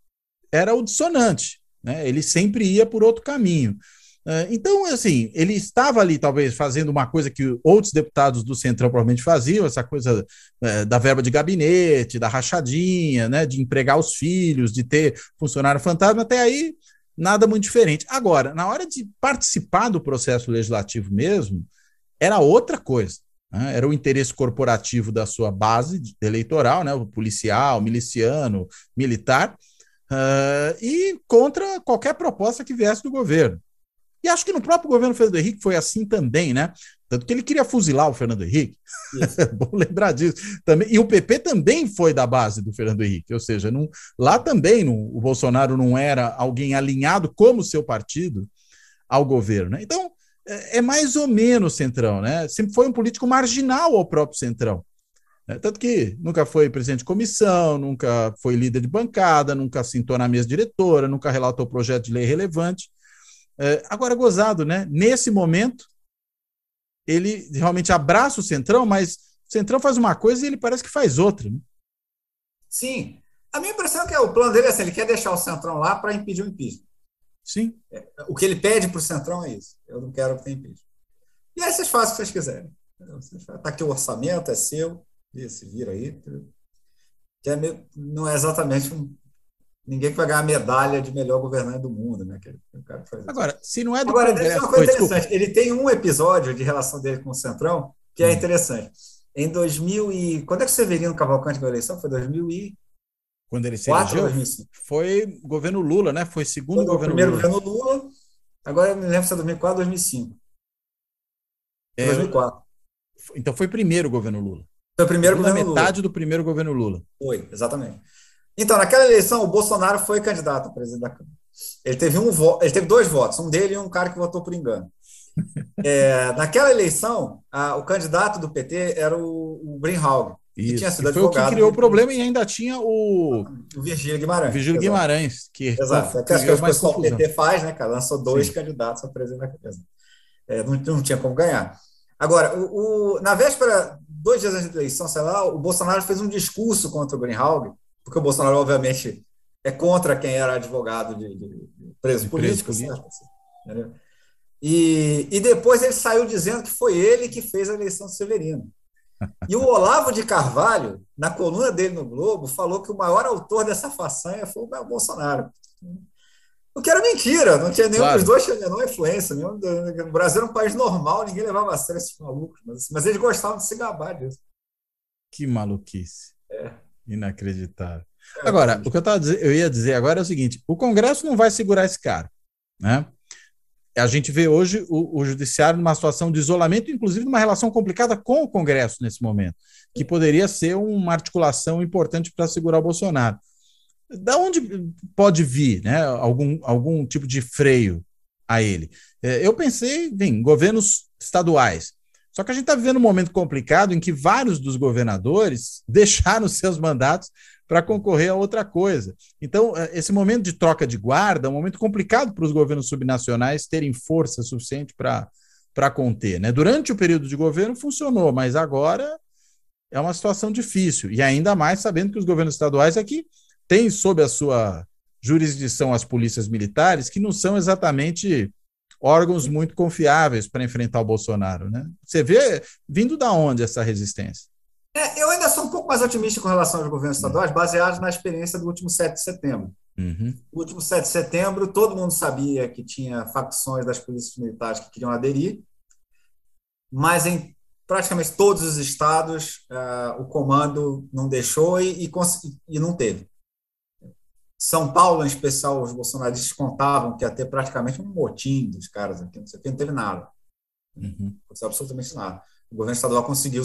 era o dissonante, né? Ele sempre ia por outro caminho. Uh, então, assim, ele estava ali, talvez, fazendo uma coisa que outros deputados do Centrão provavelmente faziam, essa coisa uh, da verba de gabinete, da rachadinha, né? De empregar os filhos, de ter funcionário fantasma, até aí nada muito diferente. Agora, na hora de participar do processo legislativo mesmo, era outra coisa. Né? Era o interesse corporativo da sua base eleitoral, né? O policial, miliciano, militar, uh, e contra qualquer proposta que viesse do governo. E acho que no próprio governo Fernando Henrique foi assim também, né? Tanto que ele queria fuzilar o Fernando Henrique. [laughs] Bom lembrar disso. Também, e o PP também foi da base do Fernando Henrique. Ou seja, não, lá também não, o Bolsonaro não era alguém alinhado como seu partido ao governo. Né? Então, é, é mais ou menos centrão, né? Sempre foi um político marginal ao próprio centrão. Né? Tanto que nunca foi presidente de comissão, nunca foi líder de bancada, nunca sentou na mesa diretora, nunca relatou projeto de lei relevante. É, agora, gozado, né? Nesse momento, ele realmente abraça o centrão, mas o centrão faz uma coisa e ele parece que faz outra. Né? Sim. A minha impressão é que o plano dele é assim: ele quer deixar o centrão lá para impedir o impeachment. Sim. É, o que ele pede para o Centrão é isso. Eu não quero que tenha impeachment. E aí vocês fazem o que vocês quiserem. Está aqui o orçamento, é seu, se vira aí. Que é meio, não é exatamente um, ninguém que vai ganhar a medalha de melhor governante do mundo, né? Que, que Agora, se não é do Agora, Congresso... uma coisa interessante. Desculpa. Ele tem um episódio de relação dele com o Centrão que é hum. interessante. Em 2000 e... Quando é que o Severino Cavalcante ganhou a eleição? Foi 2000 e... Quando ele se Quatro elegeu, foi governo Lula, né? Foi segundo foi governo primeiro Lula. governo Lula, agora eu me lembro se é 2004 2005. É, 2004. Então foi primeiro governo Lula. Foi o primeiro Lula governo metade Lula. do primeiro governo Lula. Foi, exatamente. Então, naquela eleição, o Bolsonaro foi candidato a presidente da Câmara. Ele teve, um ele teve dois votos, um dele e um cara que votou por engano. [laughs] É, naquela eleição, a, o candidato do PT era o, o Greenhalgh. Isso. E foi o que criou o né? problema e ainda tinha o. O Virgílio Guimarães. Virgílio Guimarães, que. Exato. É que as coisas que o pessoal confusão. PT faz, né, cara? Lançou dois Sim. candidatos a presidente da casa. É, não, não tinha como ganhar. Agora, o, o, na véspera, dois dias antes da eleição, sei lá, o Bolsonaro fez um discurso contra o Greenhalg, porque o Bolsonaro, obviamente, é contra quem era advogado de, de, de preso de político. Preso político. Assim, e, e depois ele saiu dizendo que foi ele que fez a eleição do Severino. E o Olavo de Carvalho, na coluna dele no Globo, falou que o maior autor dessa façanha foi o Bolsonaro. O que era mentira, não tinha nenhum claro. dos dois, tinha nenhuma influência. Nenhum, o Brasil era um país normal, ninguém levava a sério esses malucos, mas, mas eles gostavam de se gabar disso. Que maluquice. É. Inacreditável. É, agora, é. o que eu, tava, eu ia dizer agora é o seguinte: o Congresso não vai segurar esse cara, né? a gente vê hoje o, o, judiciário numa situação de isolamento, inclusive numa relação complicada com o Congresso nesse momento, que poderia ser uma articulação importante para segurar o Bolsonaro. Da onde pode vir né, algum, algum tipo de freio a ele? É, eu pensei, em governos estaduais. Só que a gente está vivendo um momento complicado em que vários dos governadores [laughs] deixaram seus mandatos para concorrer a outra coisa. Então, eh, esse momento de troca de guarda é um momento complicado para os governos subnacionais terem força suficiente para conter. Né? Durante o período de governo funcionou, mas agora é uma situação difícil. E ainda mais sabendo que os governos estaduais aqui é têm sob a sua jurisdição as polícias militares, que não são exatamente órgãos muito confiáveis para enfrentar o Bolsonaro, né? Você vê vindo da onde essa resistência? É, eu, são um pouco mais otimistas com relação aos governos hum. estaduais, baseados na experiência do último 7 de setembro. Uhum. O último 7 de setembro, todo mundo sabia que tinha facções das polícias militares que queriam aderir, mas em praticamente todos os estados uh, o comando não deixou e, e, e, não teve. São Paulo, em especial, os bolsonaristas contavam que ia ter praticamente um motim dos caras aqui, não sei o que, não teve nada. Uhum. Não teve absolutamente nada. O governo estadual conseguiu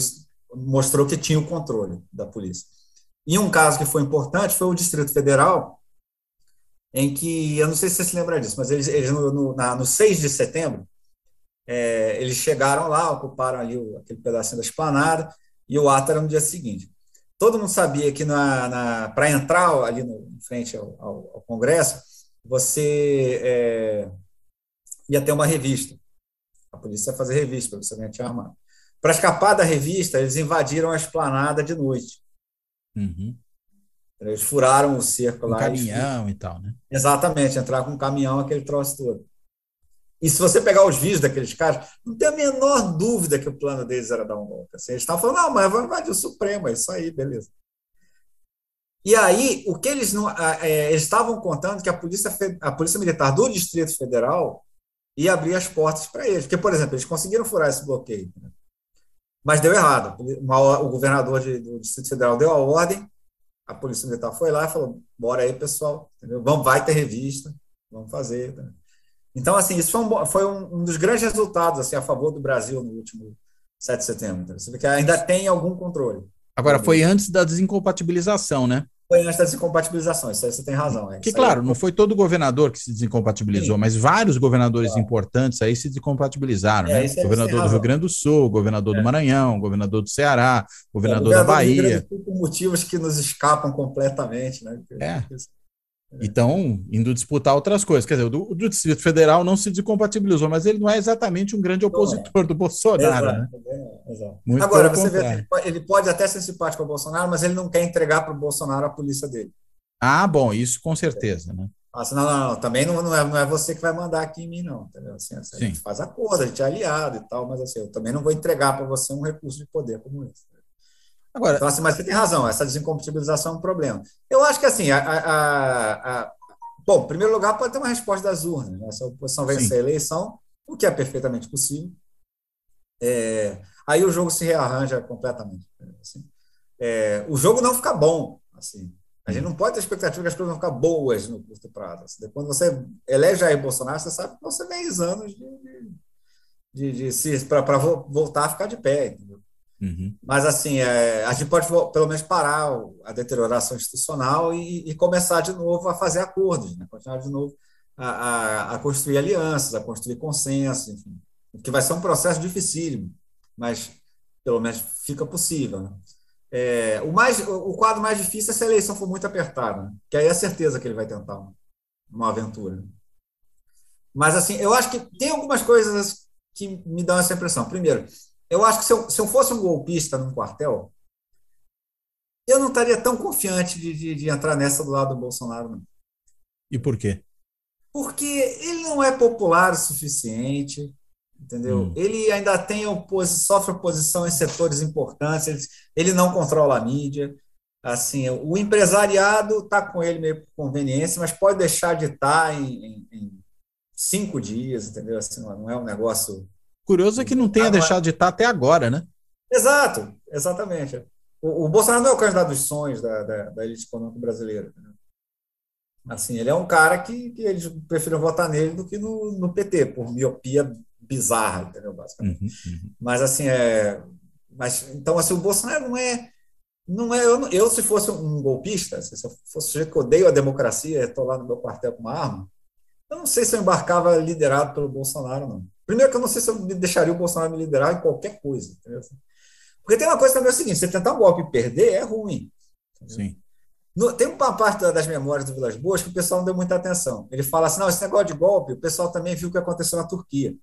mostrou que tinha o controle da polícia. E um caso que foi importante foi o Distrito Federal, em que, eu não sei se você se lembra disso, mas eles, eles no, no, na, no 6 de setembro, é, eles chegaram lá, ocuparam ali o, aquele pedacinho da esplanada, e o ato era no dia seguinte. Todo mundo sabia que para entrar ali no, em frente ao, ao, ao Congresso, você é, ia ter uma revista. A polícia ia fazer revista para você ganhar armado. Para escapar da revista, eles invadiram a esplanada de noite. Uhum. Eles furaram o cerco um lá. caminhão e, e, tal, né? Exatamente, entrar com um caminhão, aquele troço todo. E se você pegar os vídeos daqueles caras, não tem a menor dúvida que o plano deles era dar um golpe. Assim, eles estavam falando, não, mas vai invadir o Supremo, é isso aí, beleza. E aí, o que eles não. É, eles estavam contando que a polícia, a polícia Militar do Distrito Federal ia abrir as portas para eles. Porque, por exemplo, eles conseguiram furar esse bloqueio. Né? Mas deu errado. o governador de, do Distrito Federal deu a ordem, a Polícia Militar foi lá e falou: bora aí, pessoal, entendeu? Vamos, vai ter revista, vamos fazer. Então, assim, isso foi um, foi um dos grandes resultados assim, a favor do Brasil no último 7 de setembro. Você vê que ainda tem algum controle. Agora, foi antes da desincompatibilização, né? foi antes das incompatibilizações, você tem razão. Né? É. Que, claro, não foi todo governador que se desincompatibilizou, Sim. mas vários governadores importantes aí se descompatibilizaram é, né? Governador do Rio Grande do Sul, governador é. do Maranhão, governador do Ceará, governador, governador da Bahia. Sul, motivos que nos escapam completamente, né? É. É. Então, indo disputar outras coisas. Quer dizer, o do, Distrito Federal não se descompatibilizou, mas ele não é exatamente um grande é. opositor do Bolsonaro. Exato, né? É, exato. Agora, você vê, ele pode até ser simpático ao Bolsonaro, mas ele não quer entregar para o Bolsonaro a polícia dele. Ah, bom, isso com certeza, né? Assim, ah, não, não, não, também não, não, é, não é você que vai mandar aqui em mim, não. Entendeu? Assim, assim, a gente faz acordo, a gente é aliado e tal, mas assim, eu também não vou entregar para você um recurso de poder como esse. Agora, então, assim, mas você tem razão, essa desincompatibilização é um problema. Eu acho que assim, a, a, a bom, em primeiro lugar, pode ter uma resposta das urnas. Né? Se a oposição vencer a eleição, o que é perfeitamente possível, é, aí o jogo se rearranja completamente. Assim. É, o jogo não fica bom. Assim. A gente não pode ter expectativa que as coisas vão ficar boas no curto prazo. Assim. Quando você elege Jair Bolsonaro, você sabe que vão ser 10 anos de, de, de, de para voltar a ficar de pé. Uhum. Mas, assim, é, a gente pode, pelo menos, parar a deterioração institucional e, e começar de novo a fazer acordos, né? continuar de novo a, a, a, construir alianças, a construir consenso, enfim. O que vai ser um processo dificílimo, mas, pelo menos, fica possível. Né? É, o, mais, o quadro mais difícil é se a eleição for muito apertada, né? que aí é certeza que ele vai tentar uma aventura. Mas, assim, eu acho que tem algumas coisas que me dão essa impressão. Primeiro, eu acho que se eu, se eu fosse um golpista num quartel, eu não estaria tão confiante de, de, de, entrar nessa do lado do Bolsonaro, não. E por quê? Porque ele não é popular o suficiente, entendeu? Hum. Ele ainda tem sofre oposição em setores importantes, ele, ele, não controla a mídia. Assim, o empresariado está com ele meio por conveniência, mas pode deixar de estar tá em, em, em, cinco dias, entendeu? Assim, não é um negócio Curioso é que não tenha agora. deixado de estar até agora, né? Exato, exatamente. O, o Bolsonaro não é o candidato dos sonhos da, da, da elite econômica brasileira. Né? Assim, ele é um cara que, que eles preferiram votar nele do que no, no PT, por miopia bizarra, entendeu? Basicamente. Uhum, uhum. Mas assim, é. Mas, então, assim, o Bolsonaro não é. Não é eu, eu se fosse um golpista, assim, se eu fosse sujeito que odeio a democracia, estou lá no meu quartel com uma arma, eu não sei se eu embarcava liderado pelo Bolsonaro, não. Primeiro que eu não sei se eu deixaria o Bolsonaro me liderar em qualquer coisa. Entendeu? Porque tem uma coisa também é o seguinte, você tentar um golpe e perder é ruim. Entendeu? Sim. No, tem uma parte das memórias do Vilas Boas que o pessoal não deu muita atenção. Ele fala assim, não, esse negócio de golpe, o pessoal também viu o que aconteceu na Turquia.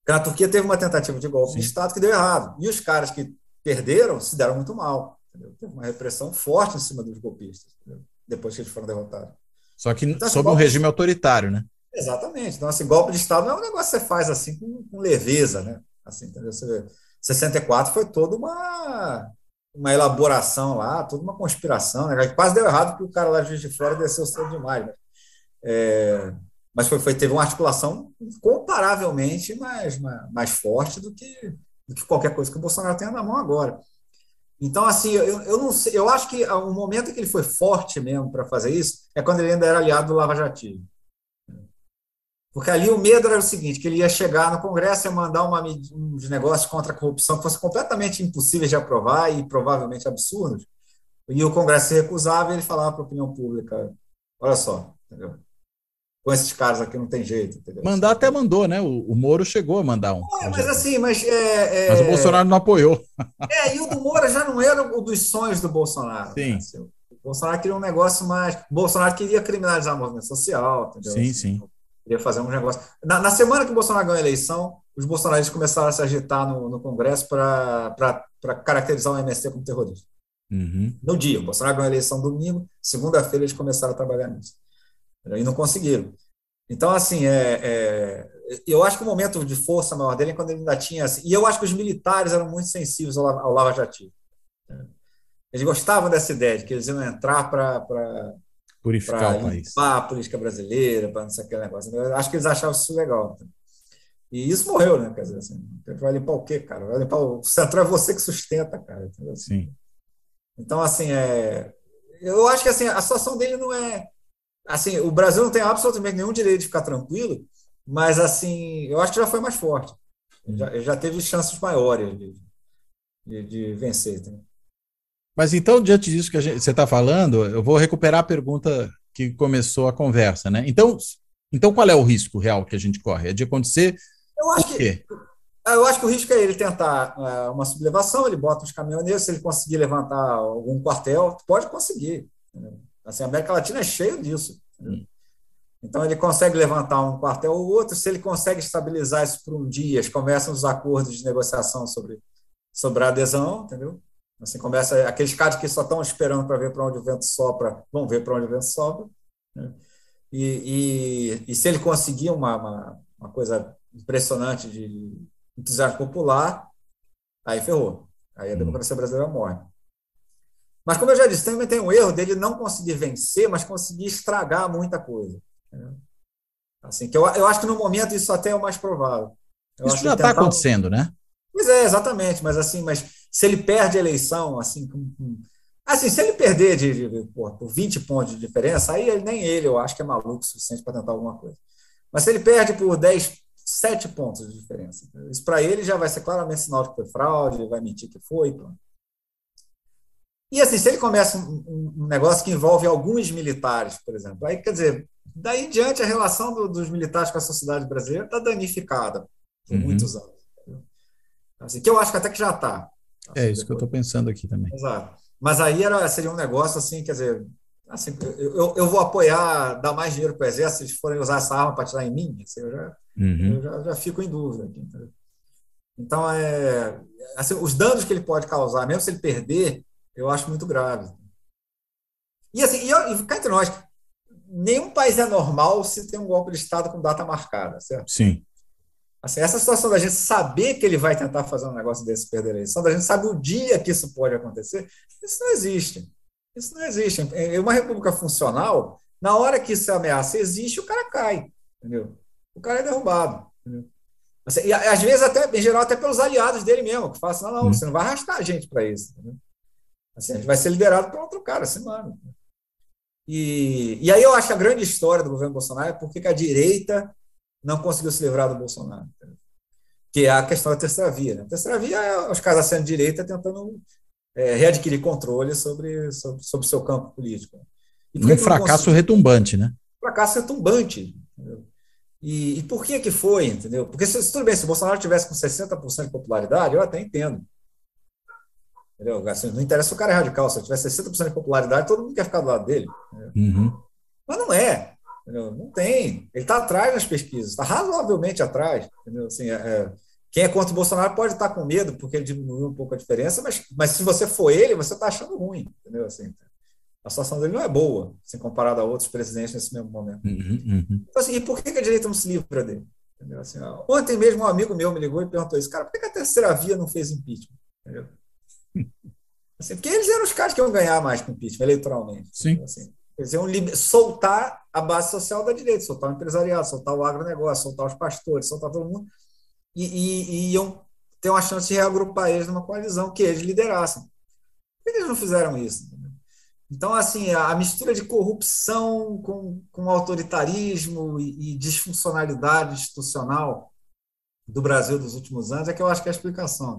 Porque na Turquia teve uma tentativa de golpe Sim. de Estado que deu errado. E os caras que perderam se deram muito mal. Entendeu? Teve uma repressão forte em cima dos golpistas, entendeu? depois que eles foram derrotados. Só que então, sob um regime autoritário, né? Exatamente. Então, assim, golpe de Estado não é um negócio que você faz assim com, com leveza, né? Assim, entendeu? Você, 64 foi toda uma, uma elaboração lá, toda uma conspiração, né? Quase deu errado porque o cara lá de Juiz de Fora desceu cedo demais, né? É, mas foi, foi, teve uma articulação comparavelmente mais, mais forte do que, do que qualquer coisa que o Bolsonaro tenha na mão agora. Então, assim, eu, eu não sei, eu acho que o momento que ele foi forte mesmo para fazer isso é quando ele ainda era aliado do Lava Jatismo. Porque ali o medo era o seguinte, que ele ia chegar no Congresso e mandar uma, uns negócios contra a corrupção que fossem completamente impossíveis de aprovar e provavelmente absurdos, e o Congresso se recusava e ele falava para a opinião pública, olha só, entendeu? com esses caras aqui não tem jeito. Entendeu? Mandar até mandou, né? O, o Moro chegou a mandar um. É, mas assim, mas... É, é... Mas o Bolsonaro não apoiou. [laughs] É, e o do Moro já não era o dos sonhos do Bolsonaro. Né? Sim. Né? Assim, o Bolsonaro queria um negócio mais... O Bolsonaro queria criminalizar o movimento social, entendeu? Sim, assim, sim queria fazer um negócio. Na, na, semana que o Bolsonaro ganhou a eleição, os bolsonaristas começaram a se agitar no, no Congresso para caracterizar o MST como terrorista. Uhum. No dia, o Bolsonaro ganhou a eleição domingo, segunda-feira eles começaram a trabalhar nisso. E não conseguiram. Então, assim, é, é, eu acho que o momento de força maior dele é quando ele ainda tinha. Assim, e eu acho que os militares eram muito sensíveis ao, ao Lava Jati. Né? Eles gostavam dessa ideia de que eles iam entrar para Purificar o país. Para a política brasileira, para não sei aquele negócio. Eu acho que eles achavam isso legal. Né? E isso morreu, né? Quer dizer, assim, vai limpar o quê, cara? Vai limpar o central é você que sustenta, cara. Entendeu? Assim, Sim. Então, assim, é... eu acho que assim, a situação dele não é. Assim, o Brasil não tem absolutamente nenhum direito de ficar tranquilo, mas, assim, eu acho que já foi mais forte. Já, já teve chances maiores de, de, de vencer. Entendeu? Mas então, diante disso que gente, você está falando, eu vou recuperar a pergunta que começou a conversa, né? Então, então qual é o risco real que a gente corre? É de acontecer eu acho o quê? Que, é, eu acho que o risco é ele tentar é, uma sublevação, ele bota os caminhoneiros, se ele conseguir levantar algum quartel, pode conseguir. Assim, a América Latina é cheia disso. Hum. Então, ele consegue levantar um quartel ou outro, se ele consegue estabilizar isso por um dia, começam os acordos de negociação sobre, sobre a adesão, entendeu? Você assim, começa aqueles caras que só estão esperando para ver para onde o vento sopra, vão ver para onde o vento sopra. Né? E, e, e, se ele conseguir uma, uma, uma, coisa impressionante de entusiasmo popular, aí ferrou. Aí a hum. democracia brasileira morre. Mas, como eu já disse, também tem um erro dele não conseguir vencer, mas conseguir estragar muita coisa. Né? Assim, que eu, eu acho que no momento isso até é o mais provável. Eu isso já está acontecendo, né? Pois é, exatamente, mas assim, mas se ele perde a eleição, assim, com, com, assim se ele perder de, de, de por, por 20 pontos de diferença, aí ele, nem ele, eu acho que é maluco o suficiente para tentar alguma coisa. Mas se ele perde por 10, 7 pontos de diferença, isso para ele já vai ser claramente sinal de que foi fraude, vai mentir que foi, E assim, se ele começa um, um, negócio que envolve alguns militares, por exemplo, aí quer dizer, daí em diante a relação do, dos militares com a sociedade brasileira está danificada por uhum. muitos anos. Assim, que eu acho que até que já está. Assim, é isso depois. que eu estou pensando aqui também. Exato. Mas aí era, seria um negócio assim, quer dizer, assim, eu, eu vou apoiar, dar mais dinheiro para o exército se forem usar essa arma para tirar em mim. Assim, eu já, uhum. eu já, já, fico em dúvida. Aqui, Então, é, assim, os danos que ele pode causar, mesmo se ele perder, eu acho muito grave. E assim, e, e cá entre nós, nenhum país é normal se tem um golpe de Estado com data marcada, certo? Sim. Assim, essa situação da gente saber que ele vai tentar fazer um negócio desse perder a eleição, da gente saber o dia que isso pode acontecer, isso não existe. Isso não existe. Em uma república funcional, na hora que essa é ameaça existe, o cara cai, entendeu? O cara é derrubado, entendeu? Assim, e às vezes, até, em geral, até pelos aliados dele mesmo, que falam assim, não, não, uhum. você não vai arrastar a gente para isso, Assim, a gente vai ser liderado por outro cara, assim, mano. E, e aí eu acho que a grande história do governo Bolsonaro é porque a direita não conseguiu se livrar do Bolsonaro. Que é a questão da terceira via. Né? A terceira via é os caras sendo direita tentando é, readquirir controle sobre, sobre, sobre o seu campo político. Né? E né? um fracasso retumbante, né? Fracasso retumbante. E, e por que que foi, entendeu? Porque se, tudo bem, se o Bolsonaro tivesse com 60% de popularidade, eu até entendo. Entendeu? Assim, não interessa se o cara é radical, se ele tivesse 60% de popularidade, todo mundo quer ficar do lado dele. Né? Uhum. Mas não é. Entendeu? Não tem. Ele está atrás nas pesquisas, está razoavelmente atrás. Entendeu? Assim, é, é, quem é contra o Bolsonaro pode estar com medo, porque ele diminuiu um pouco a diferença, mas, mas se você for ele, você está achando ruim. Entendeu? Assim, a situação dele não é boa, se assim, a outros presidentes nesse mesmo momento. Uhum, uhum. Então, assim, e por que a direita não se livra dele? Entendeu? Assim, ó, ontem mesmo um amigo meu me ligou e perguntou isso, cara, por que a terceira via não fez impeachment? Entendeu? Assim, porque eles eram os caras que iam ganhar mais com impeachment, eleitoralmente. Sim. Assim, eles iam soltar a base social da direita, soltar o empresariado, soltar o agronegócio, soltar os pastores, soltar todo mundo, e, e, e iam ter uma chance de reagrupar eles numa coalizão que eles liderassem. eles não fizeram isso? Então, assim, a mistura de corrupção com, com autoritarismo e, e disfuncionalidade institucional do Brasil dos últimos anos é que eu acho que é a explicação.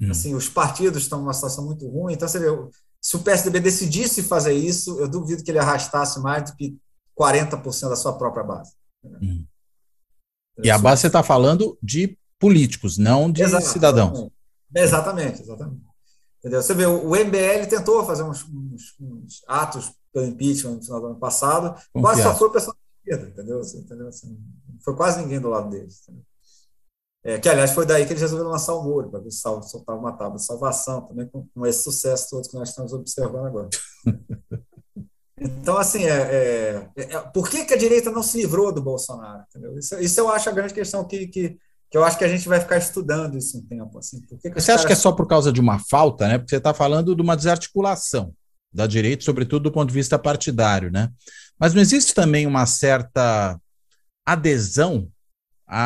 Hum. Assim, os partidos estão numa situação muito ruim, então você vê, se o PSDB decidisse fazer isso, eu duvido que ele arrastasse mais do que 40% da sua própria base. Hum. Então, e a base você está falando de políticos, não de exatamente, cidadãos. Exatamente, exatamente. Entendeu? Você vê, o MBL tentou fazer uns, uns, uns atos pelo impeachment no final do ano passado, mas quase só foi o pessoal da esquerda, entendeu? Assim, entendeu? Assim, foi quase ninguém do lado deles. É, que, aliás, foi daí que eles resolveram lançar o Moro, para ver se soltava uma tábua de salvação, também com, com esse sucesso todo que nós estamos observando agora. [laughs] Então, assim, é, é, é, por que, que a direita não se livrou do Bolsonaro? Isso, isso, eu acho a grande questão que, que, que eu acho que a gente vai ficar estudando isso um tempo. Assim. Por que que você acha que é só por causa de uma falta, né? Porque você está falando de uma desarticulação da direita, sobretudo do ponto de vista partidário, né? Mas não existe também uma certa adesão a,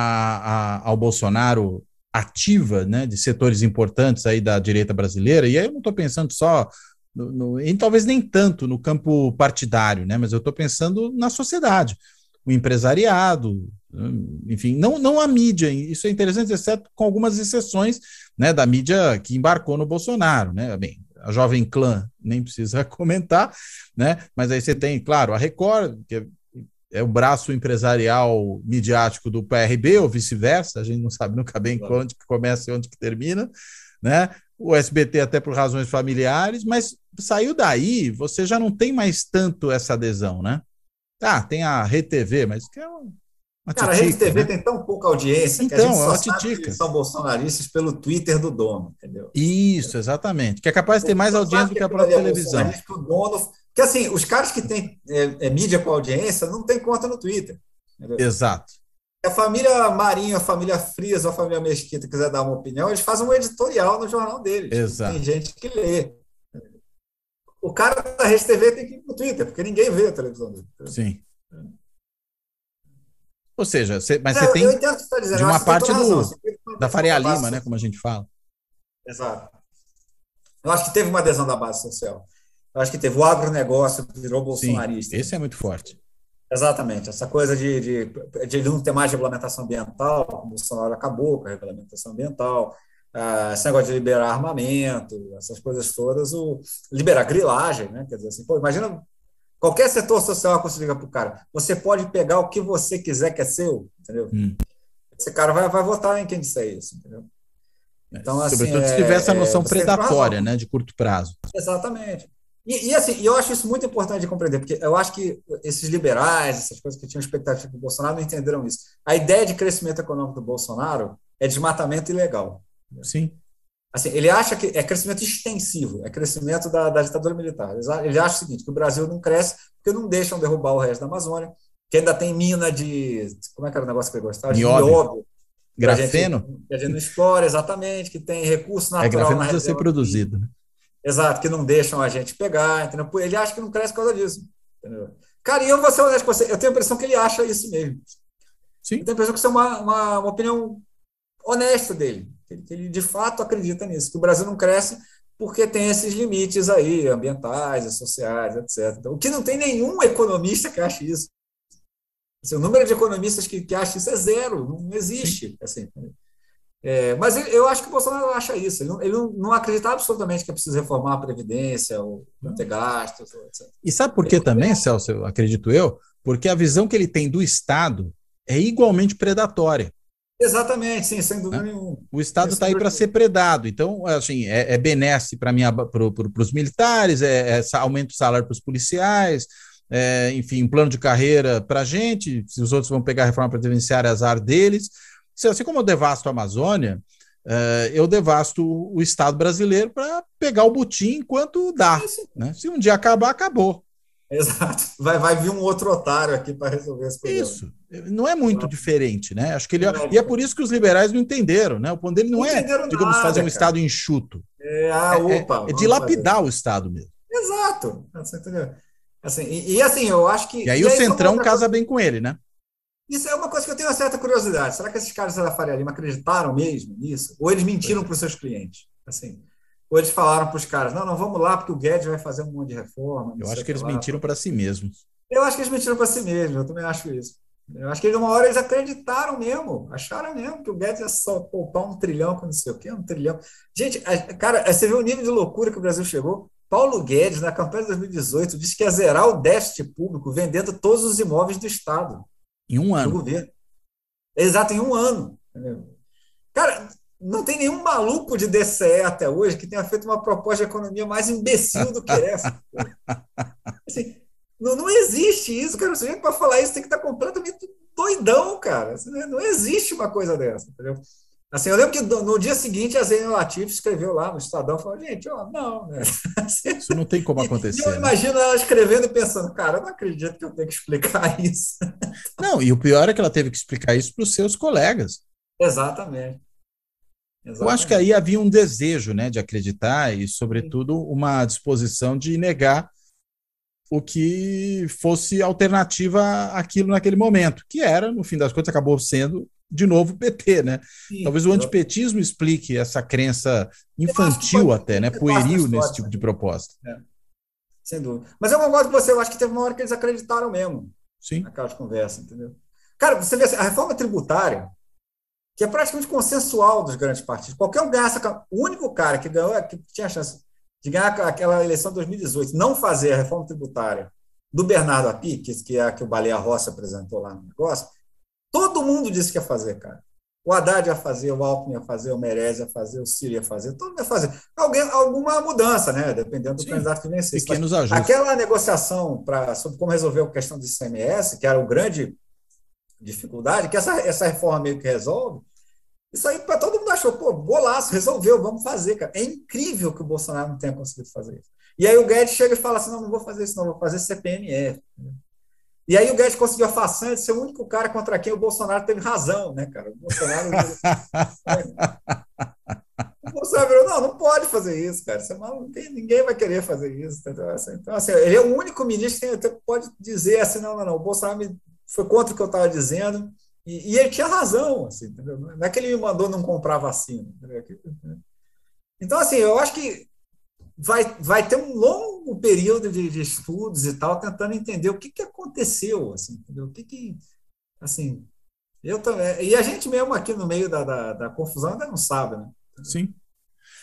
a, ao Bolsonaro ativa né, de setores importantes aí da direita brasileira, e aí eu não estou pensando só no, no, e talvez nem tanto no campo partidário, né? Mas eu estou pensando na sociedade, o empresariado, hum, enfim, não, não a mídia. Isso é interessante, exceto com algumas exceções, né? Da mídia que embarcou no Bolsonaro, né? Bem, a Jovem Clã nem precisa [laughs] comentar, né? Mas aí você tem, claro, a Record, que é, é o braço empresarial midiático do PRB ou vice-versa, a gente não sabe nunca bem claro. onde que começa e onde que termina, né? o SBT até por razões familiares, mas saiu daí, você já não tem mais tanto essa adesão, né? Tá, tem a RedeTV, mas que é uma, uma Cara, a RedeTV né? tem tão pouca audiência então, que a então, gente é só é sabe que são bolsonaristas pelo Twitter do dono, entendeu? Isso, exatamente. Que é capaz de ter mais audiência do que a própria é televisão. Que o dono... Porque, assim, os caras que têm é, é, mídia com audiência não têm conta no Twitter. Entendeu? Exato a família Marinho, a família Frias, a família Mesquita quiser dar uma opinião, eles fazem um editorial no jornal deles. Exato. Tem gente que lê. O cara da Rede TV tem que ir para o Twitter, porque ninguém vê a televisão dele. Sim. Ou seja, você, mas é, você tem dizendo, de uma parte do, assim, da Faria Lima, base, né, como a gente fala. Exato. Eu acho que teve uma adesão da base social. Eu acho que teve o agronegócio, virou bolsonarista. Sim, esse é muito forte. Exatamente, essa coisa de, de, de não ter mais regulamentação ambiental, como o Sonora acabou com a regulamentação ambiental, ah, esse negócio de liberar armamento, essas coisas todas, o liberar grilagem, né? Quer dizer assim, pô, imagina qualquer setor social que você liga para o cara, você pode pegar o que você quiser que é seu, entendeu? Hum. Esse cara vai, vai votar em quem disser isso, entendeu? É, então, assim, Sobretudo assim, se tiver é, essa é, noção é, predatória, né, de curto prazo. Exatamente. E, e, assim, eu acho isso muito importante de compreender, porque eu acho que esses liberais, essas coisas que tinham expectativa do Bolsonaro, não entenderam isso. A ideia de crescimento econômico do Bolsonaro é desmatamento ilegal. Sim. Assim, ele acha que é crescimento extensivo, é crescimento da, da ditadura militar. Ele acha o seguinte, que o Brasil não cresce porque não deixam derrubar o resto da Amazônia, que ainda tem mina de... Como é que era o negócio que ele gostava? De óbvio. Grafeno? Que a, gente, não explora, exatamente, que tem recurso é, natural... É, grafeno precisa ser produzido, né? Exato, que não deixam a gente pegar, entendeu? Ele acha que não cresce por causa disso. Entendeu? Cara, e eu vou ser honesto com você, eu tenho a impressão que ele acha isso mesmo. Sim. Eu tenho a impressão que isso é uma, uma, uma opinião honesta dele, que ele, de fato acredita nisso, que o Brasil não cresce porque tem esses limites aí, ambientais, sociais, etc. Então, o que não tem nenhum economista que ache isso. Assim, o número de economistas que, que acha isso é zero, não existe. Assim, é, mas eu acho que o Bolsonaro acha isso. Ele não, ele não acredita absolutamente que é preciso reformar a Previdência, ou não ter gastos. Etc. E sabe por que também, Celso, eu acredito eu? Porque a visão que ele tem do Estado é igualmente predatória. Exatamente, sim, sem dúvida ah, nenhuma. O Estado está aí é para ser predado. Então, assim, é, é benesse para pro, pro, os militares, é, é aumento do salário para os policiais, é, enfim, um plano de carreira para a gente. Se os outros vão pegar a reforma previdenciária, é azar deles Assim, assim como eu devasto a Amazônia, eh, eu devasto o Estado brasileiro para pegar o butim enquanto dá. Né? Se um dia acabar, acabou. Exato. Vai, vai vir um outro otário aqui para resolver esse problema. Isso. Não é muito não. diferente, né? Acho que ele. É é e é por isso que os liberais não entenderam, né? O ponto dele não, não é, digamos, nada, fazer um cara. Estado enxuto. É, ah, é, opa, é, é dilapidar o Estado mesmo. Exato. Você entendeu? Assim, e, e, assim, eu acho que. E aí e o aí, Centrão casa coisa... bem com ele, né? Isso é uma coisa eu tenho uma certa curiosidade. Será que esses caras da Faria Lima acreditaram mesmo nisso? Ou eles mentiram para os seus clientes? Assim, ou eles falaram para os caras, não, não, vamos lá, porque o Guedes vai fazer um monte de reforma. Eu acho que, eles lá. mentiram para si mesmos. Eu acho que eles mentiram para si mesmos, eu também acho isso. Eu acho que de uma hora eles acreditaram mesmo, acharam mesmo que o Guedes ia só poupar um trilhão com não sei o quê, um trilhão. Gente, cara, você viu o nível de loucura que o Brasil chegou? Paulo Guedes, na campanha de 2018, disse que ia zerar o déficit público vendendo todos os imóveis do Estado. Em um ano. Do governo. Exato, em um ano. Entendeu? Cara, não tem nenhum maluco de DCE até hoje que tenha feito uma proposta de economia mais imbecil do que essa. [laughs] Assim, não, não existe isso, cara. O para falar isso tem que estar tá completamente doidão, cara. Não existe uma coisa dessa, entendeu? Assim, eu lembro que no dia seguinte a Zena Latif escreveu lá no Estadão, falou, gente, ó, não. Né? [laughs] Isso não tem como acontecer. E eu né? imagino ela escrevendo e pensando, cara, eu não acredito que eu tenho que explicar [laughs] isso. Não, e o pior é que ela teve que explicar isso para os seus colegas. Exatamente. Exatamente. Eu acho que aí havia um desejo né, de acreditar e, sobretudo, uma disposição de negar o que fosse alternativa àquilo naquele momento, que era, no fim das contas, acabou sendo de novo o PT, né? Sim, Talvez o antipetismo explique essa crença infantil até, né? Pueril nesse tipo de proposta. É. Sem dúvida. Mas eu concordo com você, eu acho que teve uma hora que eles acreditaram mesmo. Sim. Naquela conversa, entendeu? Cara, você vê assim, a reforma tributária, que é praticamente consensual dos grandes partidos. Qualquer um ganha essa. O único cara que ganhou, que tinha chance de ganhar aquela eleição de 2018, não fazer a reforma tributária do Bernardo Api, que é a que o Baleia Rossi apresentou lá no negócio, Todo mundo disse que ia fazer, cara. O Haddad ia fazer, o Alckmin ia fazer, o Meirelles ia fazer, o Ciro ia fazer, todo mundo ia fazer. Alguém, alguma mudança, né? Dependendo do Sim, candidato que vencer. Pequenos Mas, ajustes. Aquela negociação pra, sobre como resolver a questão do ICMS, que era o grande dificuldade, que essa, essa reforma meio que resolve, isso aí para todo mundo achou, pô, golaço, resolveu, vamos fazer, cara. É incrível que o Bolsonaro não tenha conseguido fazer isso. E aí o Guedes chega e fala assim: não, não vou fazer isso, não, vou fazer CPMF. E aí o Guedes conseguiu a façanha de ser o único cara contra quem o Bolsonaro teve razão, né, cara? O Bolsonaro. [laughs] o Bolsonaro virou, não, não pode fazer isso, cara. Você não tem, ninguém vai querer fazer isso. Entendeu? Assim, então, assim, ele é o único ministro que até pode dizer assim, não, não, não, o Bolsonaro me, foi contra o que eu estava dizendo. E, e, ele tinha razão, assim, entendeu? Não é que ele me mandou não comprar vacina. Entendeu? Então, assim, eu acho que vai, vai ter um longo período de, de estudos e tal, tentando entender o que, que aconteceu, assim, entendeu? O que, que assim, eu também, e a gente mesmo aqui no meio da, da, da confusão ainda não sabe, né? Sim.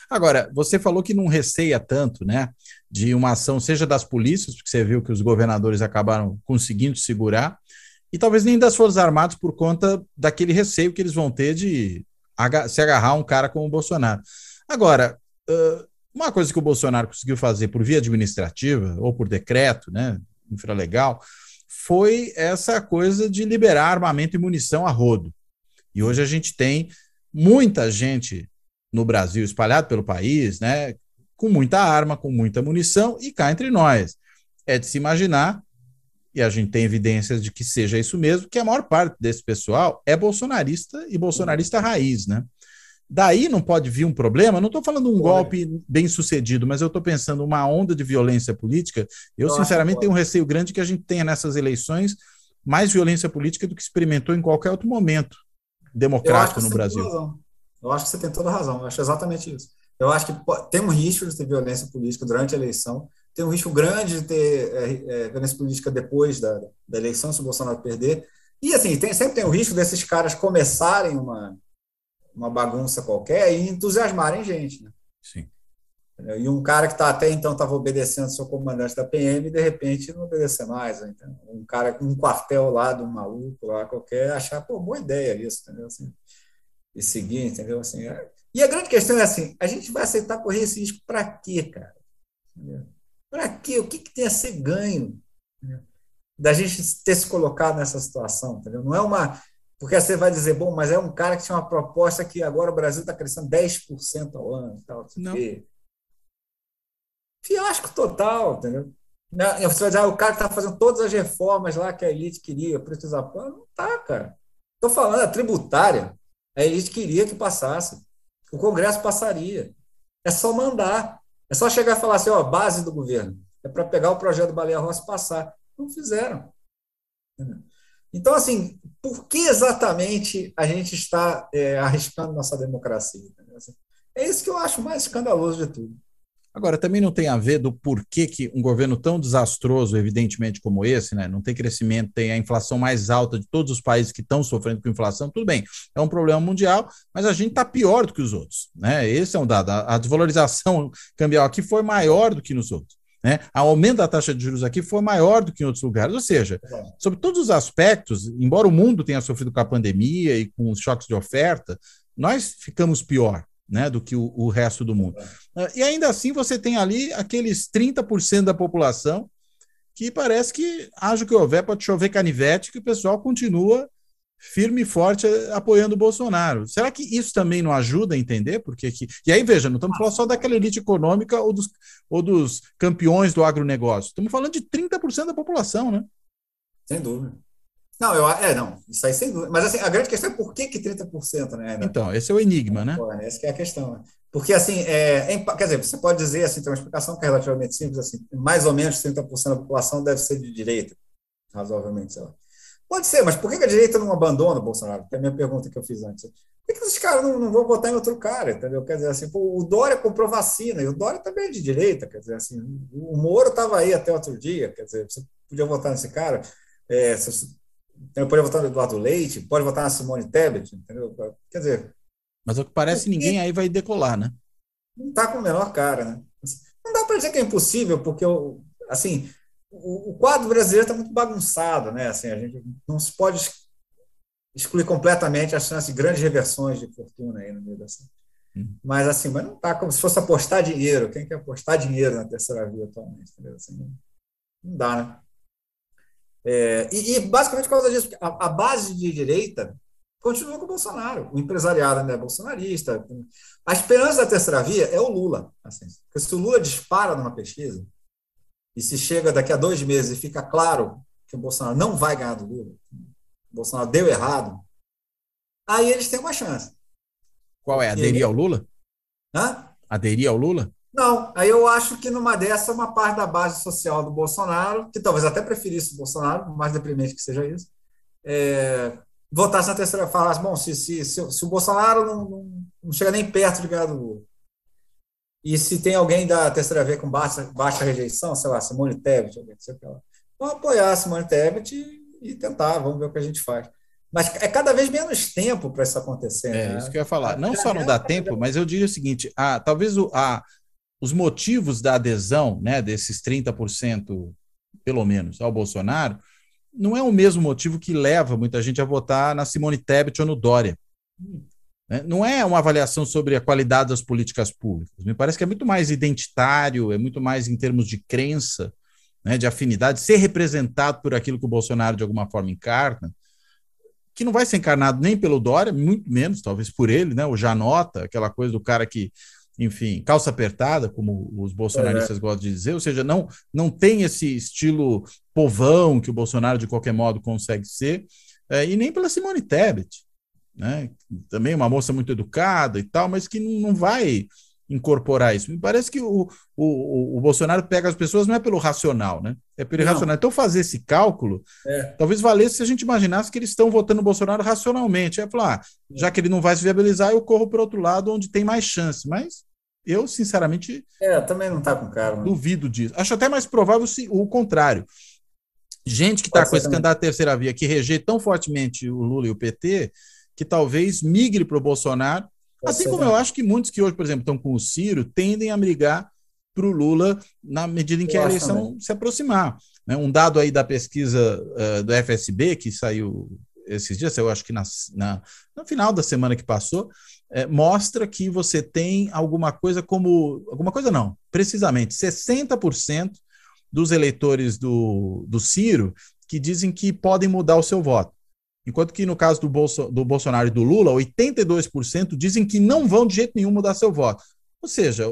Agora, você falou que não receia tanto, né, de uma ação, seja das polícias, porque você viu que os governadores acabaram conseguindo segurar, e talvez nem das Forças Armadas por conta daquele receio que eles vão ter de se agarrar um cara como o Bolsonaro. Agora, uh, uma coisa que o Bolsonaro conseguiu fazer por via administrativa ou por decreto, né, infralegal, foi essa coisa de liberar armamento e munição a rodo. E hoje a gente tem muita gente no Brasil, espalhado pelo país, né, com muita arma, com muita munição e cá entre nós. É de se imaginar, e a gente tem evidências de que seja isso mesmo, que a maior parte desse pessoal é bolsonarista e bolsonarista raiz, né? Daí não pode vir um problema. Não estou falando um golpe bem sucedido, mas eu estou pensando uma onda de violência política. Eu, Nossa, sinceramente, tenho um receio grande que a gente tenha nessas eleições mais violência política do que experimentou em qualquer outro momento democrático no Brasil. Eu acho que você tem toda razão. Eu acho exatamente isso. Eu acho que tem um risco de ter violência política durante a eleição, tem um risco grande de ter é, é, violência política depois da, da eleição, se o Bolsonaro perder. E, assim, tem, sempre tem o risco desses caras começarem uma, uma bagunça qualquer e entusiasmarem gente. Né? Sim. E um cara que tá, até então estava obedecendo seu comandante da PM, de repente não obedecer mais. Né? Então, um cara com um quartel lá, de um maluco lá qualquer, achar, pô, boa ideia isso, entendeu? Assim, e seguir, entendeu? Assim, é... E a grande questão é assim: a gente vai aceitar correr esse risco para quê, cara? Para quê? O que, que tem a ser ganho entendeu? da gente ter se colocado nessa situação? Entendeu? Não é uma porque você vai dizer, bom, mas é um cara que tinha uma proposta que agora o Brasil está crescendo 10% ao ano tal. Não. Quê. Fiasco total, entendeu? Né? Você vai dizer, ah, o cara está fazendo todas as reformas lá que a elite queria, precisar. Não tá, cara. Estou falando, a é tributária, a elite queria que passasse. O Congresso passaria. É só mandar. É só chegar e falar assim, ó, base do governo. É para pegar o projeto do Baleia Rossi e passar. Não fizeram. Entendeu? Então, assim, por que exatamente a gente está é, arriscando nossa democracia? Assim, é isso que eu acho mais escandaloso de tudo. Agora, também não tem a ver do porquê que um governo tão desastroso, evidentemente, como esse, né, não tem crescimento, tem a inflação mais alta de todos os países que estão sofrendo com inflação, tudo bem, é um problema mundial, mas a gente está pior do que os outros. Né? Esse é um dado. A desvalorização [laughs] cambial aqui foi maior do que nos outros. Né? aumento da taxa de juros aqui foi maior do que em outros lugares. Ou seja, é sobre todos os aspectos, embora o mundo tenha sofrido com a pandemia e com os choques de oferta, nós ficamos pior né, do que o, o resto do mundo. É e ainda assim, você tem ali aqueles 30% da população que parece que, haja o que houver, pode chover canivete, que o pessoal continua firme e forte eh, apoiando o Bolsonaro. Será que isso também não ajuda a entender? Porque que... E aí, veja, não estamos falando só daquela elite econômica ou dos, ou dos campeões do agronegócio. Estamos falando de 30% da população, né? Sem dúvida. Não, eu, é, não, isso aí sem dúvida. Mas assim, a grande questão é por que, que 30%, né? Então, esse é o enigma, né? Pô, essa é a questão. Né? Porque, assim, é, é, quer dizer, você pode dizer, assim, tem uma explicação que é relativamente simples, assim, mais ou menos 30% da população deve ser de direita, razoavelmente, sei lá. Pode ser, mas por que a direita não abandona o Bolsonaro? Que é a minha pergunta que eu fiz antes. Por que esses caras não, não vão votar em outro cara, entendeu? Quer dizer, assim, pô, o Dória comprou vacina, e o Dória também é de direita, quer dizer, assim, o Moro estava aí até outro dia, quer dizer, você podia votar nesse cara, é, você, pode votar no Eduardo Leite, pode votar na Simone Tebet, entendeu? Quer dizer... Mas o que parece, ninguém, ninguém aí vai decolar, né? Não está com o menor cara, né? Não dá para dizer que é impossível, porque, assim, o, quadro brasileiro está muito bagunçado, né? Assim, a gente não se pode excluir completamente as de grandes reversões de fortuna aí no meio dessa. Uhum. Mas assim, mas não tá como se fosse apostar dinheiro. Quem quer apostar dinheiro na terceira via atualmente? Entendeu? Assim, não, dá, né? É, e, e, basicamente por causa disso, a, a, base de direita continua com o Bolsonaro. O empresariado ainda é bolsonarista. A esperança da terceira via é o Lula. Assim, porque se o Lula dispara numa pesquisa, e se chega daqui a dois meses e fica claro que o Bolsonaro não vai ganhar do Lula, o Bolsonaro deu errado, aí eles têm uma chance. Qual é? Aderir ele... É- ao Lula? Hã? Aderir ao Lula? Não, aí eu acho que numa dessa, uma parte da base social do Bolsonaro, que talvez até preferisse o Bolsonaro, mais deprimente que seja isso, é, votasse na terceira fase. Bom, se, se, se, se o Bolsonaro não, não, não, chega nem perto de ganhar do Lula, e se tem alguém da terceira via com baixa, baixa rejeição, sei lá, Simone Tebet, alguém, sei lá, vamos apoiar a Simone Tebet e, e, tentar, vamos ver o que a gente faz. Mas é cada vez menos tempo para isso acontecer. É, né? isso que eu ia falar. Não é, só não dá é, tempo, mas eu diria o seguinte: a, talvez o, a, os motivos da adesão né, desses 30%, pelo menos, ao Bolsonaro, não é o mesmo motivo que leva muita gente a votar na Simone Tebet ou no Dória. Hum. Né? Não é uma avaliação sobre a qualidade das políticas públicas. Me parece que é muito mais identitário, é muito mais em termos de crença, né, de afinidade, ser representado por aquilo que o Bolsonaro de alguma forma encarna, que não vai ser encarnado nem pelo Dória, muito menos talvez por ele, né? O Janota, aquela coisa do cara que, enfim, calça apertada, como os bolsonaristas é, gostam de dizer, ou seja, não não tem esse estilo povão que o Bolsonaro de qualquer modo consegue ser, é, e nem pela Simone Tebet né? Também uma moça muito educada e tal, mas que não vai incorporar isso. Me parece que o, o, o Bolsonaro pega as pessoas não é pelo racional, né? É pelo não. irracional. Então, fazer esse cálculo é. talvez valesse se a gente imaginasse que eles estão votando o Bolsonaro racionalmente. É falar, ah, já que ele não vai se viabilizar, eu corro para outro lado onde tem mais chance. Mas eu, sinceramente. É, também não está com cara. Duvido disso. Acho até mais provável se, o contrário. Gente que está com esse candidato à terceira via que rejeita tão fortemente o Lula e o PT, que talvez migre para o Bolsonaro, assim como eu acho que muitos que hoje, por exemplo, estão com o Ciro, tendem a migrar para o Lula na medida em que a eleição também. se aproximar. Né? Um dado aí da pesquisa uh, do FSB, que saiu esses dias, eu acho que na, na no final da semana que passou, é, mostra que você tem alguma coisa como. Alguma coisa não, precisamente 60% dos eleitores do, do Ciro que dizem que podem mudar o seu voto. Enquanto que no caso do, Bolso, do Bolsonaro e do Lula, 82% dizem que não vão de jeito nenhum mudar seu voto. Ou seja,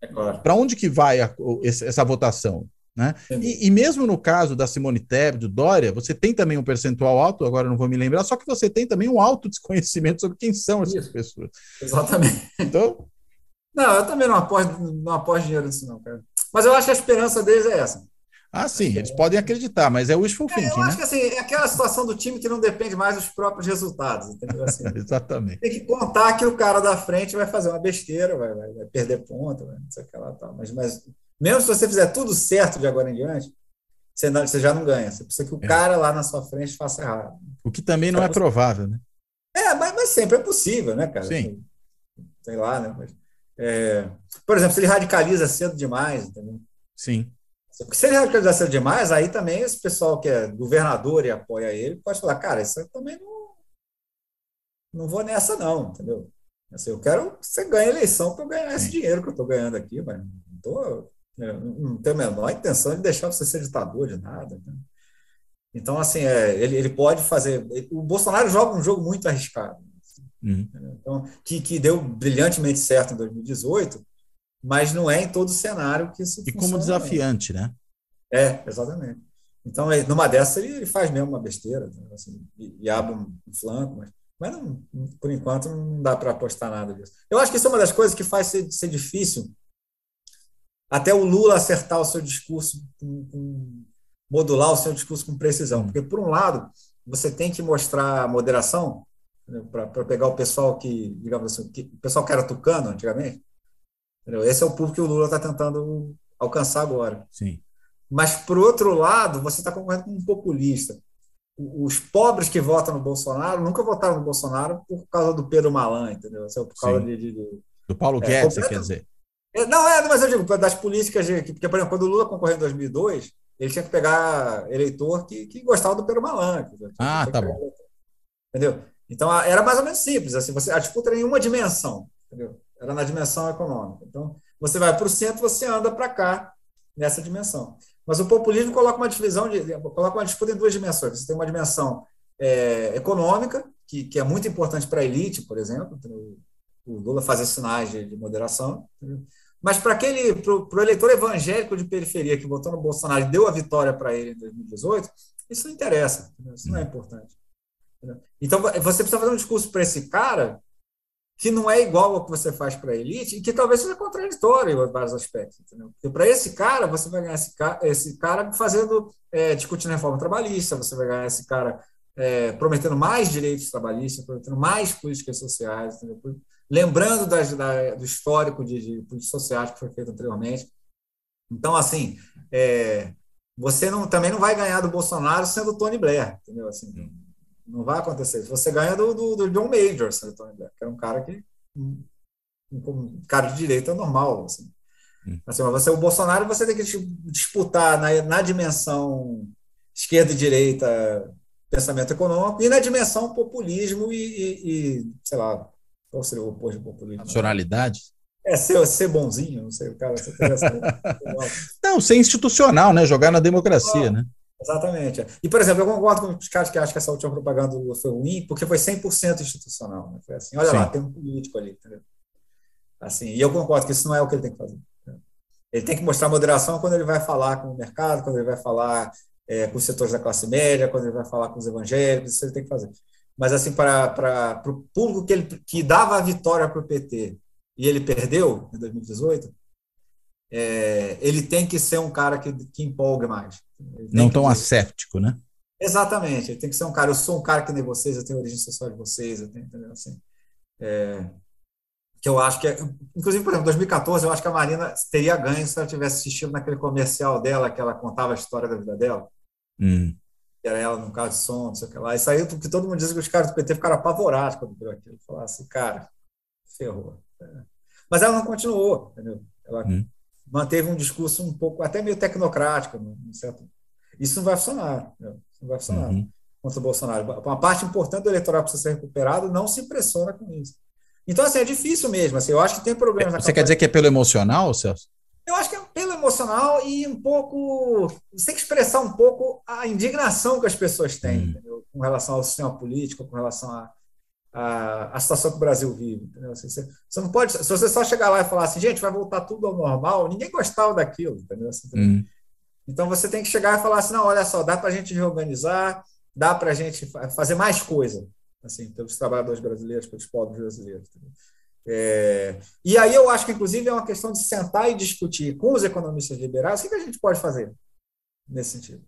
é claro. para onde que vai a, essa, essa votação? Né? E, e, mesmo no caso da Simone Tebet, do Dória, você tem também um percentual alto, agora não vou me lembrar, só que você tem também um alto desconhecimento sobre quem são essas Isso. pessoas. Exatamente. Então... Não, eu também não aposto, não aposto dinheiro nisso não, cara. Mas eu acho que a esperança deles é essa. Ah, sim, é eles podem acreditar, mas é wishful thinking. É, eu acho né? que assim, é aquela situação do time que não depende mais dos próprios resultados, entendeu? Assim, [laughs] Exatamente. Tem que contar que o cara da frente vai fazer uma besteira, vai, vai, vai perder ponto, vai, não sei o que lá tal. Mas, mas mesmo se você fizer tudo certo de agora em diante, você, não, você já não ganha. Você precisa que o é. cara lá na sua frente faça errado. O que também não então, é, é provável, né? É, mas, mas, sempre é possível, né, cara? Sim. Sei lá, né? Mas, é... por exemplo, se ele radicaliza cedo demais, entendeu? Sim. Porque se ele radicalizar demais, aí também esse pessoal que é governador e apoia ele pode falar, cara, isso eu também não, não vou nessa não, entendeu? Assim, eu quero que você ganhe a eleição para eu ganhar esse dinheiro que eu estou ganhando aqui, mas não, tô, né, não tenho a menor intenção de deixar você ser ditador de nada. Né? Então, assim, é, ele, ele pode fazer... O Bolsonaro joga um jogo muito arriscado. uhum. então, que, que deu brilhantemente certo em 2018, mas não é em todo cenário que isso E como desafiante, mesmo. né? É, exatamente. Então, numa dessa, ele, ele faz mesmo uma besteira, né? assim, e, e, abre um, um flanco, mas, mas não, por enquanto não dá para apostar nada disso. Eu acho que isso é uma das coisas que faz ser, ser difícil até o Lula acertar o seu discurso, com, com, modular o seu discurso com precisão. Uhum. Porque, por um lado, você tem que mostrar moderação, né, para pegar o pessoal que, digamos assim, que, o pessoal que era tucano antigamente, Entendeu? Esse é o público que o Lula está tentando alcançar agora. Sim. Mas, por outro lado, você está concorrendo com um populista. Os pobres que votam no Bolsonaro nunca votaram no Bolsonaro por causa do Pedro Malan, entendeu? É por causa de, de, do Paulo é, Guedes, quer dizer. É, não, é, mas eu digo, das políticas, de, porque, por exemplo, quando o Lula concorreu em 2002, ele tinha que pegar eleitor que, que gostava do Pedro Malan. Ah, tá bom. Eleitor. Entendeu? Então, era mais ou menos simples. Assim, você, a disputa era em uma dimensão. Entendeu? era na dimensão econômica. Então, você vai para o centro, você anda para cá, nessa dimensão. Mas o populismo coloca uma divisão, de, coloca uma disputa em duas dimensões. Você tem uma dimensão é, econômica, que, que, é muito importante para a elite, por exemplo, o Lula fazer sinais de, de moderação, mas para aquele, para o eleitor evangélico de periferia que votou no Bolsonaro e deu a vitória para ele em 2018, isso não interessa, isso não é importante. Então, você precisa fazer um discurso para esse cara que não é igual ao que você faz para a elite e que talvez seja contraditório em vários aspectos. Entendeu? Porque para esse cara, você vai ganhar esse cara, esse cara fazendo, é, discutindo reforma trabalhista, você vai ganhar esse cara é, prometendo mais direitos trabalhistas, prometendo mais políticas sociais, entendeu? lembrando das, da, do histórico de, de, políticas sociais que foi feito anteriormente. Então, assim, é, você não, também não vai ganhar do Bolsonaro sendo Tony Blair, entendeu? Assim, não vai acontecer. Você ganha do, do, do John Major, sabe? que É um cara que. Um, um cara de direita normal. Assim. Hum. Assim, você, é o Bolsonaro você tem que disputar na, na dimensão esquerda e direita pensamento econômico e na dimensão populismo e, e, e sei lá, qual seria o oposto de populismo? Nacionalidade? É ser, ser bonzinho, não sei, o cara. [laughs] não, ser institucional, né? Jogar na democracia, né? Exatamente. É. E, por exemplo, eu concordo com os caras que acham que essa última propaganda do Lula foi ruim, porque foi 100% institucional. Né? Foi assim, olha Sim. lá, tem um político ali. Entendeu? Assim, e eu concordo que isso não é o que ele tem que fazer. Ele tem que mostrar moderação quando ele vai falar com o mercado, quando ele vai falar é, com os setores da classe média, quando ele vai falar com os evangélicos, isso ele tem que fazer. Mas, assim, para o público que, ele, que dava a vitória para o PT e ele perdeu em 2018, é, ele tem que ser um cara que, que empolga mais não tão asséptico, né? Exatamente, ele tem que ser um cara, eu sou um cara que nem vocês, eu tenho origem social de vocês, eu tenho, entendeu? Assim, é, que eu acho que, é, inclusive, por exemplo, em 2014, eu acho que a Marina teria ganho se ela tivesse assistido naquele comercial dela, que ela contava a história da vida dela. Hum. Que era ela no carro de som, não sei o que lá. E saiu porque todo mundo diz que os caras do PT ficaram apavorados quando viram aquilo. Falaram assim, cara, ferrou. É. Mas ela não continuou, entendeu? Ela hum. manteve um discurso um pouco, até meio tecnocrático, num certo isso não vai funcionar. Né? Não vai funcionar uhum. contra o Bolsonaro. Uma parte importante do eleitoral precisa ser recuperado, não se impressiona com isso. Então, assim, é difícil mesmo. Assim, eu acho que tem problemas. Você campanha. quer dizer que é pelo emocional, Celso? Eu acho que é pelo emocional e um pouco. Você tem que expressar um pouco a indignação que as pessoas têm uhum. com relação ao sistema político, com relação à a, a, a, situação que o Brasil vive. Assim, você, você, não pode. Se você só chegar lá e falar assim, gente, vai voltar tudo ao normal, ninguém gostava daquilo. Entendeu? Assim, hum. Então você tem que chegar e falar assim, não, olha só, dá para a gente reorganizar, dá para a gente fazer mais coisa, assim, pelos trabalhadores brasileiros, pelos pobres brasileiros. É, e aí eu acho que, inclusive, é uma questão de sentar e discutir com os economistas liberais o que, que a gente pode fazer nesse sentido.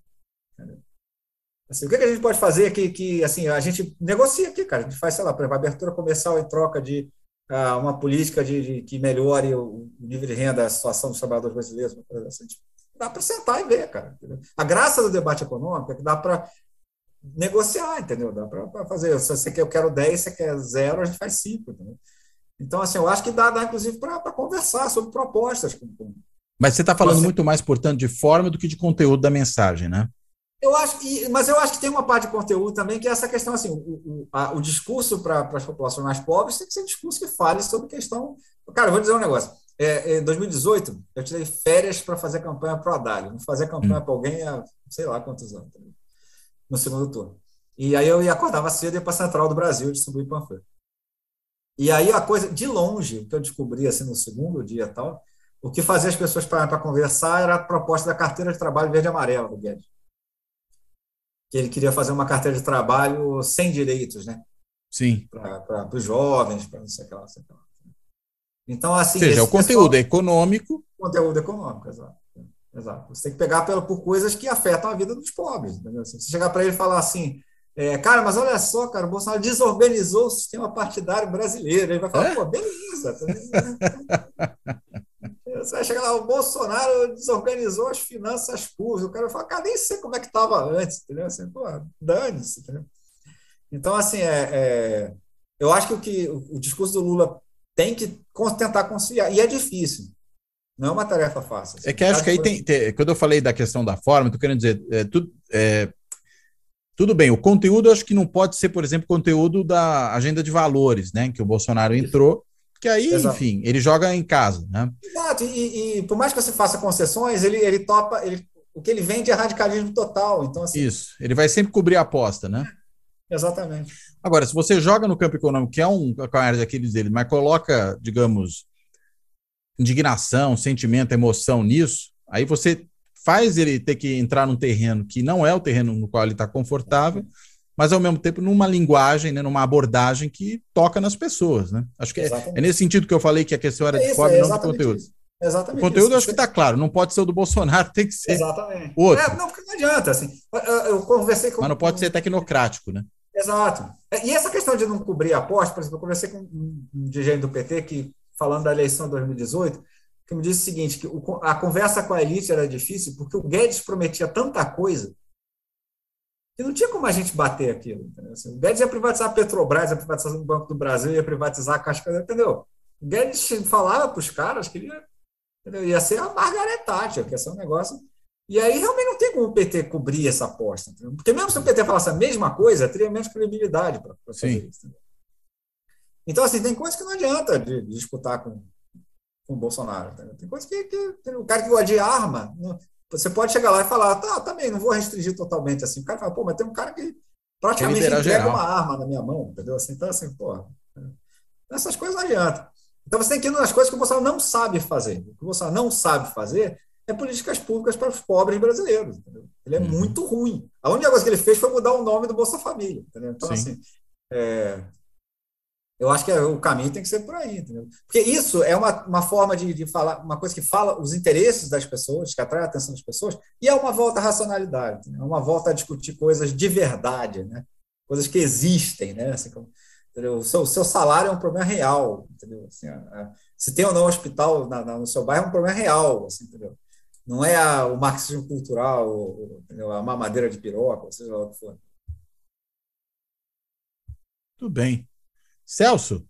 Assim, o que, que a gente pode fazer que, que assim, a gente negocia aqui, cara, a gente faz, sei lá, por exemplo, abertura comercial em troca de ah, uma política de, de, que melhore o, o nível de renda, a situação dos trabalhadores brasileiros, uma coisa assim, tipo dá para sentar e ver, cara. Entendeu? A graça do debate econômico é que dá para negociar, entendeu? Dá para fazer. Se você quer, eu quero 10, você quer zero, a gente faz 5. Entendeu? Então, assim, eu acho que dá, dá inclusive, para conversar sobre propostas. Com, com... Mas você está falando você... muito mais, portanto, de forma do que de conteúdo da mensagem, né? Eu acho que, mas eu acho que tem uma parte de conteúdo também que é essa questão assim, o, o, a, o discurso para as populações mais pobres tem que ser um discurso que fale sobre questão. Cara, eu vou dizer um negócio é, em 2018, eu tirei férias para fazer campanha para o Adalio. Não fazer campanha hum. para alguém há sei lá quantos anos, né? no segundo turno. E aí eu ia acordava cedo e ia para a Central do Brasil distribuir panfleto. E aí a coisa, de longe, o que eu descobri assim no segundo dia tal, o que fazia as pessoas para conversar era a proposta da carteira de trabalho verde e amarela do Guedes. Que ele queria fazer uma carteira de trabalho sem direitos, né? Sim. Para os jovens, para não sei o que lá, sei o que lá. Então, assim. Ou seja, é o conteúdo é econômico. Conteúdo econômico, exato. Exato. Você tem que pegar pela, por coisas que afetam a vida dos pobres. Assim, você chegar para ele e falar assim, é, cara, mas olha só, cara, o Bolsonaro desorganizou o sistema partidário brasileiro. Ele vai falar, é? pô, beleza. Tá [laughs] você vai chegar lá, o Bolsonaro desorganizou as finanças públicas. O cara vai falar, cara, nem sei como é que estava antes, entendeu? Assim, pô, dane-se, Então, assim, é, é, eu acho que o, que o discurso do Lula tem que tentar conciliar. E é difícil. Não é uma tarefa fácil. Assim. É que acho que aí tem, tem, Quando eu falei da questão da forma, estou querendo dizer. É, tu, é, tudo bem, o conteúdo acho que não pode ser, por exemplo, conteúdo da agenda de valores, né? Que o Bolsonaro entrou, que aí, Exato. enfim, ele joga em casa, né? Exato, e, e, por mais que você faça concessões, ele, ele topa. Ele, o que ele vende é radicalismo total. Então, assim, Isso, ele vai sempre cobrir a aposta, né? É. Exatamente. Agora, se você joga no campo econômico, que é um a área daqueles dele, mas coloca, digamos, indignação, sentimento, emoção nisso, aí você faz ele ter que entrar num terreno que não é o terreno no qual ele está confortável, mas ao mesmo tempo numa linguagem, né, numa abordagem que toca nas pessoas, né? Acho que é, é, nesse sentido que eu falei que a questão era de é fome, é não de conteúdo. Isso. Exatamente. O conteúdo isso. acho que está claro, não pode ser o do Bolsonaro, [laughs] tem que ser. Exatamente. Outro. É, não, não adianta, assim. Eu, eu conversei com. Mas não pode ser tecnocrático, né? Exato. E essa questão de não cobrir aposta, por exemplo, eu conversei com um dirigente do PT que, falando da eleição de 2018, que me disse o seguinte, que a conversa com a elite era difícil porque o Guedes prometia tanta coisa que não tinha como a gente bater aquilo. Assim, o Guedes ia privatizar a Petrobras, ia privatizar o Banco do Brasil, ia privatizar a Caixa, entendeu? O Guedes falava para os caras que ele ia, ia ser a Margaret Thatcher, que ia ser um negócio e aí realmente não tem como o PT cobrir essa aposta. Entendeu? Porque mesmo se o PT falasse a mesma coisa, teria menos credibilidade para fazer Sim. isso. Entendeu? Então, assim, tem coisas que não adianta de, de disputar com, com o Bolsonaro. Entendeu? Tem coisas que, que, o cara que gosta de arma, não, você pode chegar lá e falar, tá, também, não vou restringir totalmente assim. O cara fala, pô, mas tem um cara que praticamente entrega geral. uma arma na minha mão, entendeu? Assim, então, assim, pô, essas coisas não adianta. Então, você tem que ir nas coisas que o Bolsonaro não sabe fazer. O que o Bolsonaro não sabe fazer é políticas públicas para os pobres brasileiros. Entendeu? Ele é uhum. muito ruim. A única coisa que ele fez foi mudar o nome do Bolsa Família. Entendeu? Então, Sim. assim, é, eu acho que é, o caminho tem que ser por aí. Entendeu? Porque isso é uma, uma forma de, de falar, uma coisa que fala os interesses das pessoas, que atrai a atenção das pessoas, e é uma volta à racionalidade, é uma volta a discutir coisas de verdade, né? coisas que existem. Né? Assim, como, o seu, seu, salário é um problema real, entendeu? Assim, se tem ou não hospital na, na, no seu bairro é um problema real, assim, entendeu? não é a, o marxismo cultural, ou, a mamadeira de piroca, seja lá o que for. Tudo bem. Celso,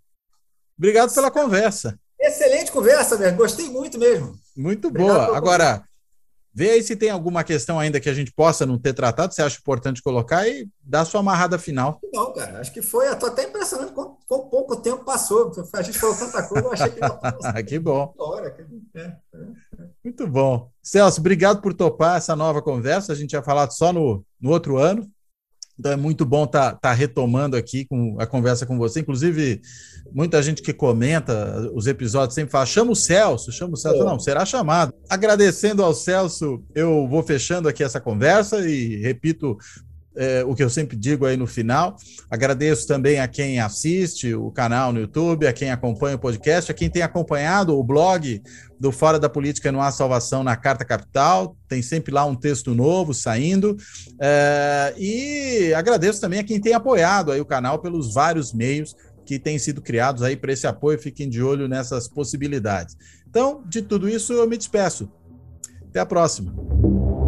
obrigado pela conversa. Excelente conversa, velho. Gostei muito mesmo. Muito obrigado boa. Agora, Vê aí se tem alguma questão ainda que a gente possa não ter tratado, você acha importante colocar e dá sua amarrada final. Não, cara, acho que foi. Estou até impressionado com, com pouco tempo passou. A gente falou tanta coisa, eu achei que não passou. [laughs] que bom. É, é, é. Muito bom. Celso, obrigado por topar essa nova conversa. A gente tinha falado só no, no outro ano. Então é muito bom estar tá, tá retomando aqui com a conversa com você. Inclusive, muita gente que comenta os episódios sempre fala: chama o Celso, chama o Celso. É. Não, será chamado. Agradecendo ao Celso, eu vou fechando aqui essa conversa e repito é, o que eu sempre digo aí no final. Agradeço também a quem assiste o canal no YouTube, a quem acompanha o podcast, a quem tem acompanhado o blog do Fora da Política não há Salvação na Carta Capital. Tem sempre lá um texto novo saindo. É, e agradeço também a quem tem apoiado aí o canal pelos vários meios que têm sido criados aí para esse apoio. Fiquem de olho nessas possibilidades. Então, de tudo isso, eu me despeço. Até a próxima.